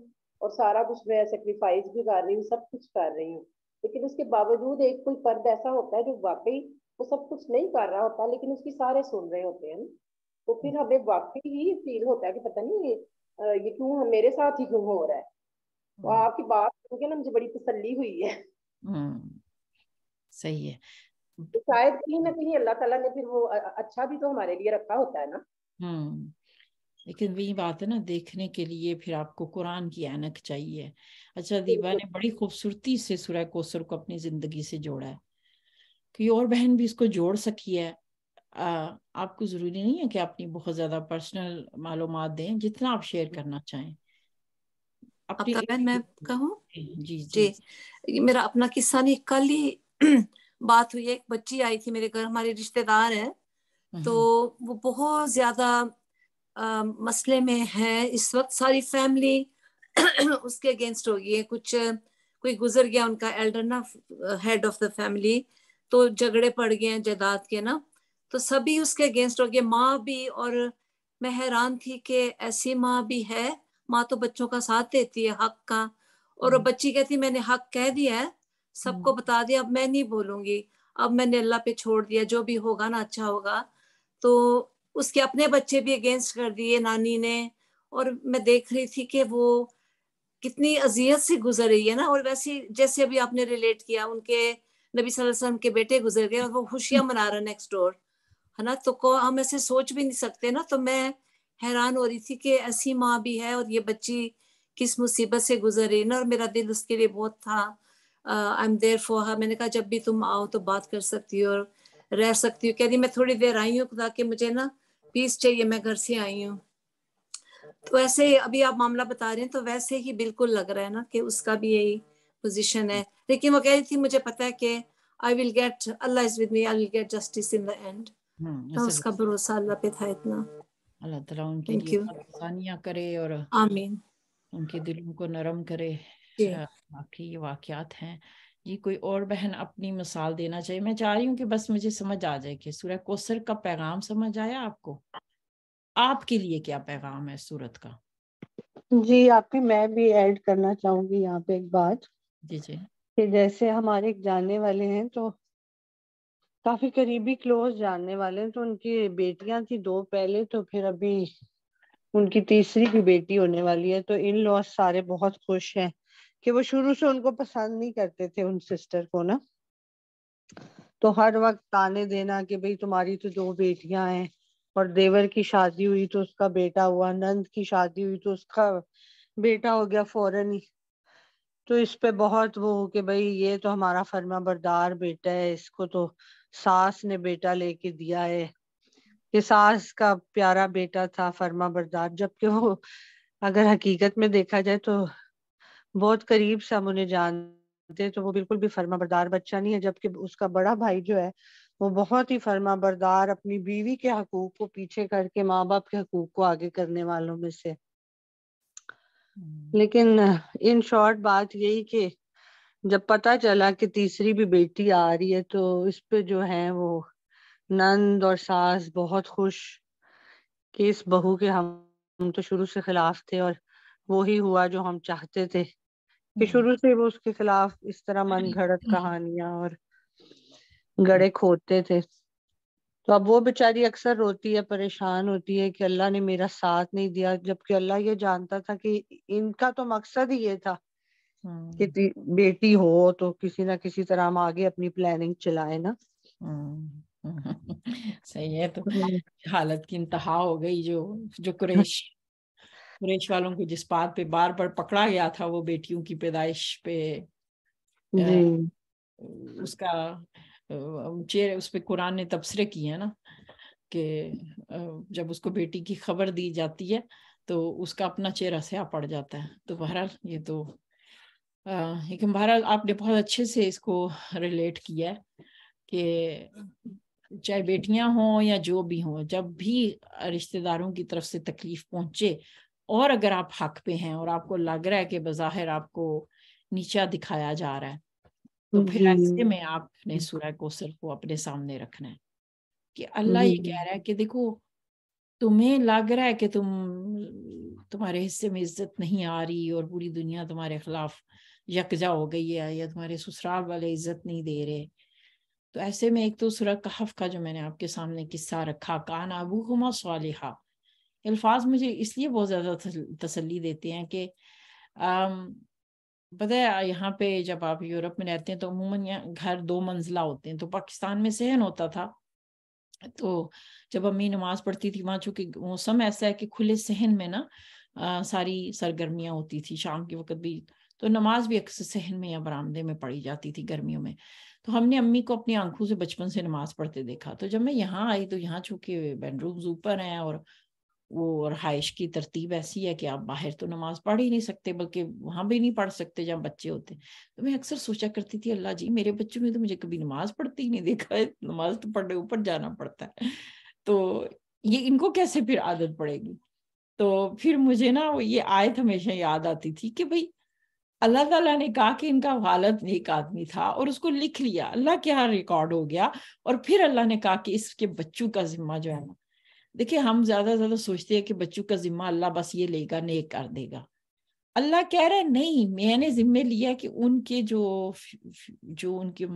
और सारा कुछ मैं सेक्रीफाइस भी कर रही हूँ सब कुछ कर रही हूँ लेकिन उसके बावजूद एक कोई पर्द ऐसा होता है जो वाकई वो सब कुछ नहीं कर रहा होता लेकिन उसकी सारे सुन रहे होते हैं तो फिर हमें वाकई ही फील होता है कि पता नहीं ये क्यों मेरे साथ ही क्यों हो रहा है तो हम्म। आपकी बात क्योंकि ना मुझे बड़ी तसल्ली हुई है हम्म, सही है तो शायद कहीं ना कहीं अल्लाह ताला ने फिर वो अच्छा भी तो हमारे लिए रखा होता है ना हम्म, लेकिन वही बात है ना देखने के लिए फिर आपको कुरान की एनक चाहिए अच्छा दीवा ने बड़ी खूबसूरती से सुरह कोसर को अपनी जिंदगी से जोड़ा है कि और बहन भी इसको जोड़ सकी है आ, आपको जरूरी नहीं है कि अपनी बहुत ज्यादा पर्सनल मालूम दें जितना आप शेयर हम्म। करना चाहें आपका बहन मैं कहूँ जी जी, जी। मेरा अपना किस्सा नहीं कल ही <clears throat> बात हुई एक बच्ची आई थी मेरे घर हमारे रिश्तेदार है हम्म, तो हम्म। वो बहुत ज्यादा मसले में है इस वक्त सारी फैमिली <clears throat> उसके अगेंस्ट हो गई है कुछ कोई गुजर गया उनका एल्डर ना हेड ऑफ द फैमिली तो झगड़े पड़ गए हैं जयदाद के ना तो सभी उसके अगेंस्ट हो गए माँ भी और मैं हैरान थी कि ऐसी माँ भी है माँ तो बच्चों का साथ देती है हक का और हम्म। बच्ची कहती मैंने हक कह दिया है सबको हम्म। बता दिया अब मैं नहीं बोलूंगी अब मैंने अल्लाह पे छोड़ दिया जो भी होगा ना अच्छा होगा तो उसके अपने बच्चे भी अगेंस्ट कर दिए नानी ने और मैं देख रही थी कि वो कितनी अजियत से गुजर रही है ना और वैसे जैसे अभी आपने रिलेट किया उनके नबी वसल्लम के बेटे गुजर गए और वो खुशियां हम्म। मना रहे नेक्स्ट डोर है ना तो को हम ऐसे सोच भी नहीं सकते ना तो मैं हैरान हो रही थी कि ऐसी माँ भी है और ये बच्ची किस मुसीबत से गुजर रही ना और मेरा दिल उसके लिए बहुत था आई एम देर फोहा मैंने कहा जब भी तुम आओ तो बात कर सकती हो और रह सकती हो कह रही मैं थोड़ी देर आई हूँ ताकि मुझे ना पीस चाहिए मैं घर से आई हूँ तो ऐसे अभी आप मामला बता रहे हैं तो वैसे ही बिल्कुल लग रहा है ना कि उसका भी यही पोजिशन है लेकिन वो कह रही थी मुझे पता है कि I will get Allah is with me I will get justice in the end तो उसका भरोसा अल्लाह पे था इतना अल्लाह ताला उनके लिए करे और आमीन उनके दिलों को नरम करे बाकी ये वाकयात हैं जी कोई और बहन अपनी मिसाल देना चाहिए मैं चाह रही हूँ कि बस मुझे समझ आ जाए कि सूरह कोसर का पैगाम समझ आया आपको आपके लिए क्या पैगाम है सूरत का जी आप भी मैं भी ऐड करना चाहूंगी यहाँ पे एक बात जी जी कि जैसे हमारे जानने वाले हैं तो काफी करीबी क्लोज जानने वाले तो उनकी बेटियां थी दो पहले तो फिर अभी उनकी तीसरी की बेटी होने वाली है तो इन लॉस सारे बहुत खुश हैं कि वो शुरू से उनको पसंद नहीं करते थे उन सिस्टर को ना तो हर वक्त ताने देना कि भाई तुम्हारी तो दो बेटियां हैं और देवर की शादी हुई तो उसका बेटा हुआ नंद की शादी हुई तो उसका बेटा हो गया फौरन ही तो इस पे बहुत वो हो कि भाई ये तो हमारा फर्मा बरदार बेटा है इसको तो सास ने बेटा लेके दिया है कि सास का प्यारा बेटा था फर्मा बरदार जबकि वो अगर हकीकत में देखा जाए तो बहुत करीब से हम उन्हें जानते तो वो बिल्कुल भी फर्मा बरदार बच्चा नहीं है जबकि उसका बड़ा भाई जो है वो बहुत ही फर्मा बरदार अपनी बीवी के हकूक को पीछे करके माँ बाप के हकूक को आगे करने वालों में से हम्म। लेकिन इन शॉर्ट बात यही कि जब पता चला कि तीसरी भी बेटी आ रही है तो इस पे जो है वो नंद और सास बहुत खुश कि इस बहू के हम हम तो शुरू से खिलाफ थे और वो ही हुआ जो हम चाहते थे कि हम्म। शुरू से वो उसके खिलाफ इस तरह मन हम्म। घड़त हम्म। कहानियां और गड़े खोते थे तो अब वो बेचारी अक्सर रोती है परेशान होती है कि अल्लाह ने मेरा साथ नहीं दिया जबकि अल्लाह ये जानता था कि इनका तो मकसद ही ये था हम्म। कि बेटी हो तो किसी ना किसी तरह हम आगे अपनी प्लानिंग चलाए ना हम्म। <laughs> सही है तो, तो हालत की इंतहा हो गई जो जो <laughs> कुरेश कुरेश वालों को जिस बात पे बार बार पकड़ा गया था वो बेटियों की पैदाइश पे उसका चेहरे उस पे कुरान ने तबसरे किए हैं ना कि जब उसको बेटी की खबर दी जाती है तो उसका अपना चेहरा स्या पड़ जाता है तो बहरहाल ये तो लेकिन हमारा आपने बहुत अच्छे से इसको रिलेट किया है कि चाहे बेटियां हों या जो भी हों जब भी रिश्तेदारों की तरफ से तकलीफ पहुंचे और अगर आप हक पे हैं और आपको लग रहा है कि बज़ाहिर आपको नीचा दिखाया जा रहा है तो फिर ऐसे में आपने सूर्य कोसर को अपने सामने रखना है कि अल्लाह ये कह रहा है कि देखो तुम्हें लग रहा है कि तुम तुम्हारे हिस्से में इज्जत नहीं आ रही और पूरी दुनिया तुम्हारे खिलाफ यकजा हो गई है या तुम्हारे ससुराल वाले इज्जत नहीं दे रहे तो ऐसे में एक तो सुरह कहफ का जो मैंने आपके सामने किस्सा रखा कान अबू हमा सालिहा अल्फाज मुझे इसलिए बहुत ज़्यादा तसली देते हैं कि पता है यहाँ पे जब आप यूरोप में रहते हैं तो अमूमन यहाँ घर दो मंजिला होते हैं तो पाकिस्तान में सहन होता था तो जब अम्मी नमाज पढ़ती थी वहाँ चूंकि मौसम ऐसा है कि खुले सहन में ना सारी सरगर्मियाँ होती थी शाम के वक्त भी तो नमाज भी अक्सर सहन में या बरामदे में पढ़ी जाती थी गर्मियों में तो हमने अम्मी को अपनी आंखों से बचपन से नमाज पढ़ते देखा तो जब मैं यहाँ आई तो यहाँ चूंकि बेडरूम्स ऊपर हैं और वो रहाइश की तरतीब ऐसी है कि आप बाहर तो नमाज पढ़ ही नहीं सकते बल्कि वहां भी नहीं पढ़ सकते जहाँ बच्चे होते तो मैं अक्सर सोचा करती थी अल्लाह जी मेरे बच्चों ने तो मुझे कभी नमाज पढ़ती ही नहीं देखा है नमाज तो पढ़ने ऊपर जाना पड़ता है तो ये इनको कैसे फिर आदत पड़ेगी तो फिर मुझे ना ये आयत हमेशा याद आती थी कि भाई अल्लाह ताला ने कहा कि इनका वालद नेक आदमी था और उसको लिख लिया अल्लाह के यहाँ रिकॉर्ड हो गया और फिर अल्लाह ने कहा कि इसके बच्चों का जिम्मा जो है ना देखिए हम ज्यादा से ज्यादा सोचते हैं कि बच्चों का जिम्मा अल्लाह बस ये लेगा नेक कर देगा अल्लाह कह रहे नहीं मैंने जिम्मे लिया कि उनके जो जो उनके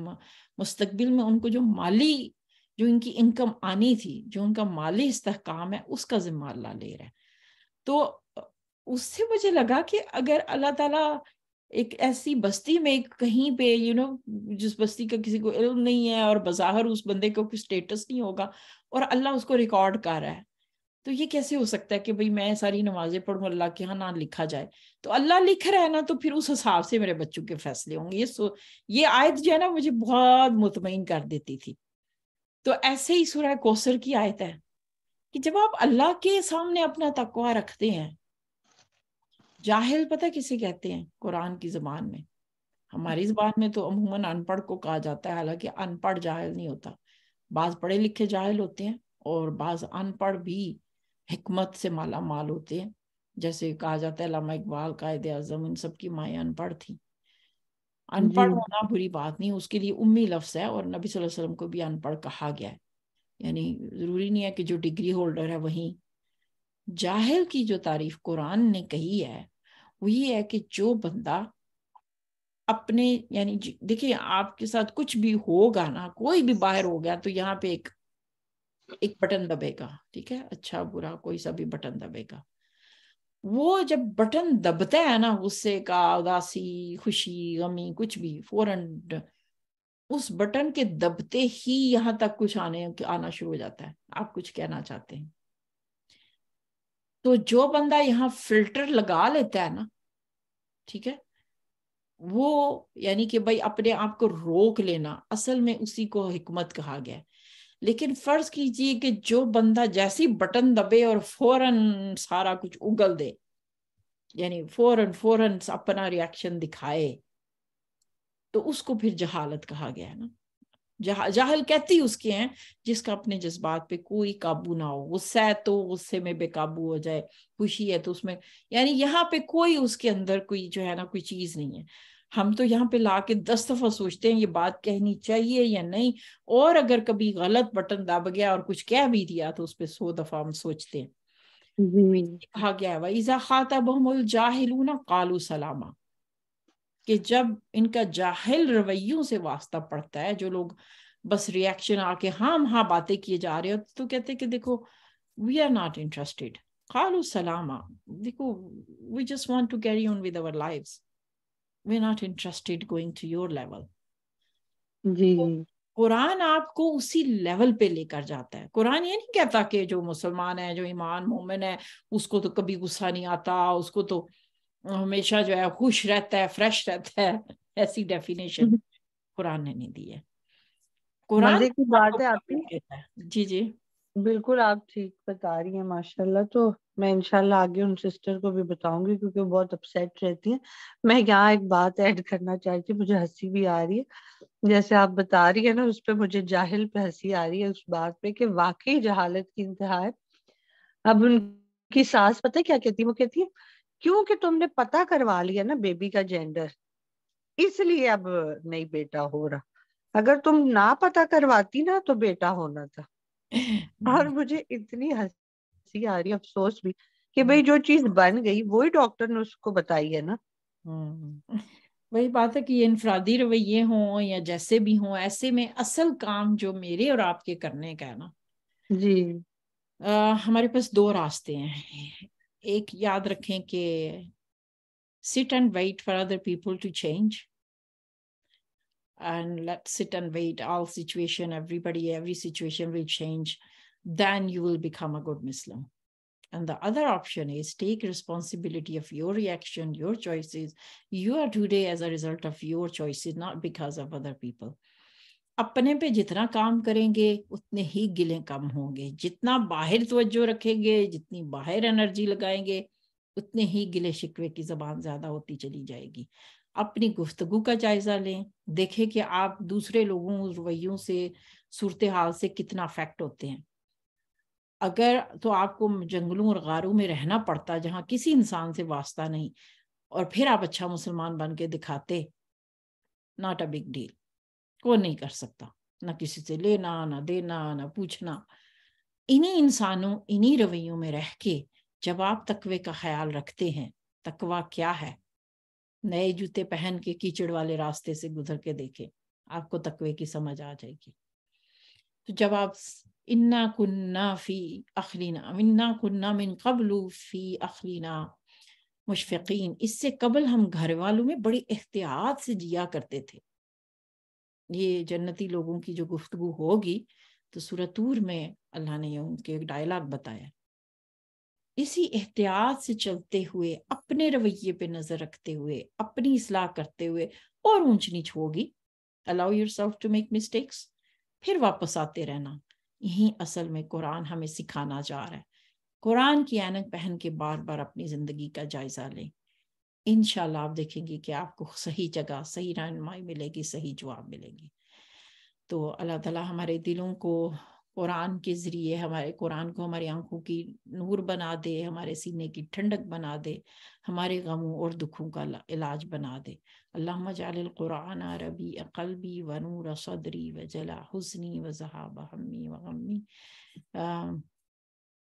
मुस्तबिल में उनको जो माली जो इनकी इनकम आनी थी जो उनका माली इस्तेकाम है उसका जिम्मा अल्लाह ले रहा है तो उससे मुझे लगा कि अगर अल्लाह ताला एक ऐसी बस्ती में कहीं पे यू you नो know, जिस बस्ती का किसी को इल्म नहीं है और बजाहर उस बंदे का कोई स्टेटस नहीं होगा और अल्लाह उसको रिकॉर्ड कर रहा है तो ये कैसे हो सकता है कि भाई मैं सारी नमाजें पढ़ू अल्लाह के यहाँ ना लिखा जाए तो अल्लाह लिख रहा है ना तो फिर उस हिसाब से मेरे बच्चों के फैसले होंगे ये सो ये आयत जो है ना मुझे बहुत मुतमिन कर देती थी तो ऐसे ही सुरह कोसर की आयत है कि जब आप अल्लाह के सामने अपना तकवा रखते हैं जाहिल पता किसे कहते हैं कुरान की जबान में हमारी जबान में तो अमूमन अनपढ़ को कहा जाता है हालांकि अनपढ़ जाहिल नहीं होता बाज पढ़े लिखे जाहिल होते हैं और बाज अनपढ़ भी हमत से माला माल होते हैं जैसे कहा जाता है लामा इकबाल कायद अजम इन सब की माए अनपढ़ थी अनपढ़ होना बुरी बात नहीं उसके लिए उम्मी लफ्स है और नबी सल्लल्लाहु अलैहि वसल्लम को भी अनपढ़ कहा गया है यानी ज़रूरी नहीं है कि जो डिग्री होल्डर है वही जाहिल की जो तारीफ कुरान ने कही है वही है कि जो बंदा अपने यानी देखिए आपके साथ कुछ भी होगा ना कोई भी बाहर हो गया तो यहाँ पे एक एक बटन दबेगा ठीक है अच्छा बुरा कोई सा भी बटन दबेगा वो जब बटन दबता है ना गुस्से का उदासी खुशी गमी कुछ भी फौरन उस बटन के दबते ही यहाँ तक कुछ आने आना शुरू हो जाता है आप कुछ कहना चाहते हैं तो जो बंदा यहाँ फिल्टर लगा लेता है ना ठीक है वो यानी कि भाई अपने आप को रोक लेना असल में उसी को हिकमत कहा गया लेकिन फर्ज कीजिए कि जो बंदा जैसी बटन दबे और फौरन सारा कुछ उगल दे यानी फौरन फौरन अपना रिएक्शन दिखाए तो उसको फिर जहालत कहा गया है ना जहा जाहल कहती उसके हैं जिसका अपने जज्बात पे कोई काबू ना हो गुस्सा है तो गुस्से में बेकाबू हो जाए खुशी है तो उसमें यानी यहाँ पे कोई उसके अंदर कोई जो है ना कोई चीज नहीं है हम तो यहाँ पे ला के दस दफा सोचते हैं ये बात कहनी चाहिए या नहीं और अगर कभी गलत बटन दब गया और कुछ कह भी दिया तो उस पर सौ दफा हम सोचते हैं कहा गया है वह इजा खाता बहुमल जाहिलू ना कालू सलामा कि जब इनका जाहिल रवैयों से वास्ता पड़ता है जो लोग बस रिएक्शन आके हाँ हाँ बातें किए जा रहे हो तो कहते हैं कि देखो वी आर नॉट इंटरेस्टेड खालू सलामा देखो we just want to carry on with our life we are not interested going to your level जी तो कुरान आपको उसी लेवल पे लेकर जाता है कुरान ये नहीं कहता कि जो मुसलमान है जो ईमान मोमिन है उसको तो कभी गुस्सा नहीं आता उसको तो हमेशा जो है खुश रहता है फ्रेश रहता है ऐसी डेफिनेशन हम्म। कुरान ने नहीं दी है कुरान की बात है आपकी जी जी बिल्कुल आप ठीक बता रही हैं माशाल्लाह तो मैं इंशाल्लाह आगे उन सिस्टर को भी बताऊंगी क्योंकि वो बहुत अपसेट रहती हैं मैं यहाँ एक बात ऐड करना चाहती हूँ मुझे हंसी भी आ रही है जैसे आप बता रही है ना उस पर मुझे जाहिल पे हंसी आ रही है उस बात पे कि वाकई जहालत की इंतहा है अब उनकी सास पता है क्या कहती है वो कहती है क्योंकि तुमने पता करवा लिया ना बेबी का जेंडर इसलिए अब नहीं बेटा हो रहा अगर तुम ना पता करवाती ना तो बेटा होना था और <laughs> मुझे इतनी हंसी आ रही अफसोस भी कि हम्म। भाई जो चीज बन गई वही डॉक्टर ने उसको बताई है ना हम्म। वही बात है कि ये इनफरादी रवैये हों या जैसे भी हों ऐसे में असल काम जो मेरे और आपके करने का है ना जी आ, हमारे पास दो रास्ते हैं एक याद रखें sit and wait for other people to change and let us sit and wait all situation everybody every situation will change then you will become a good muslim and the other option is take responsibility of your reaction your choices you are today as a result of your choices not because of other people अपने पे जितना काम करेंगे उतने ही गिले कम होंगे जितना बाहर तवज्जो रखेंगे जितनी बाहर एनर्जी लगाएंगे उतने ही गिले शिकवे की जबान ज्यादा होती चली जाएगी अपनी गुफ्तगु का जायजा लें देखें कि आप दूसरे लोगों रवैयों से सूरत हाल से कितना अफेक्ट होते हैं अगर तो आपको जंगलों और गारों में रहना पड़ता जहाँ किसी इंसान से वास्ता नहीं और फिर आप अच्छा मुसलमान बन के दिखाते नॉट अ बिग डील वो नहीं कर सकता ना किसी से लेना ना देना ना पूछना इन्हीं इंसानों इन्हीं रवैयों में रह के जब आप तकवे का ख्याल रखते हैं तकवा क्या है नए जूते पहन के कीचड़ वाले रास्ते से गुजर के देखें आपको तकवे की समझ आ जाएगी तो जब आप इन्ना कुन्ना फी अखलीना इन्ना कुन्ना मिन कबलू फी अखलीना मुशफ़ीन इससे कबल हम घर वालों में बड़ी एहतियात से जिया करते थे ये जन्नती लोगों की जो गुफ्तगु होगी तो सुरतूर में अल्लाह ने उनके एक डायलाग बताया इसी एहतियात से चलते हुए अपने रवैये पे नजर रखते हुए अपनी इसलाह करते हुए और ऊंच नीच होगी allow yourself to make mistakes फिर वापस आते रहना यही असल में कुरान हमें सिखाना जा रहा है कुरान की एनक पहन के बार बार अपनी जिंदगी का जायजा लें इन आप देखेंगे कि आपको सही जगह सही रहनमाई मिलेगी सही जवाब मिलेगी तो अल्लाह ताला हमारे दिलों को कुरान के ज़रिए हमारे कुरान को हमारी आंखों की नूर बना दे हमारे सीने की ठंडक बना दे हमारे गमों और दुखों का इलाज बना दे अल्लाह जालकुरान रबी अकलबी व नूर सदरी व जला हसनी व जहाब हमी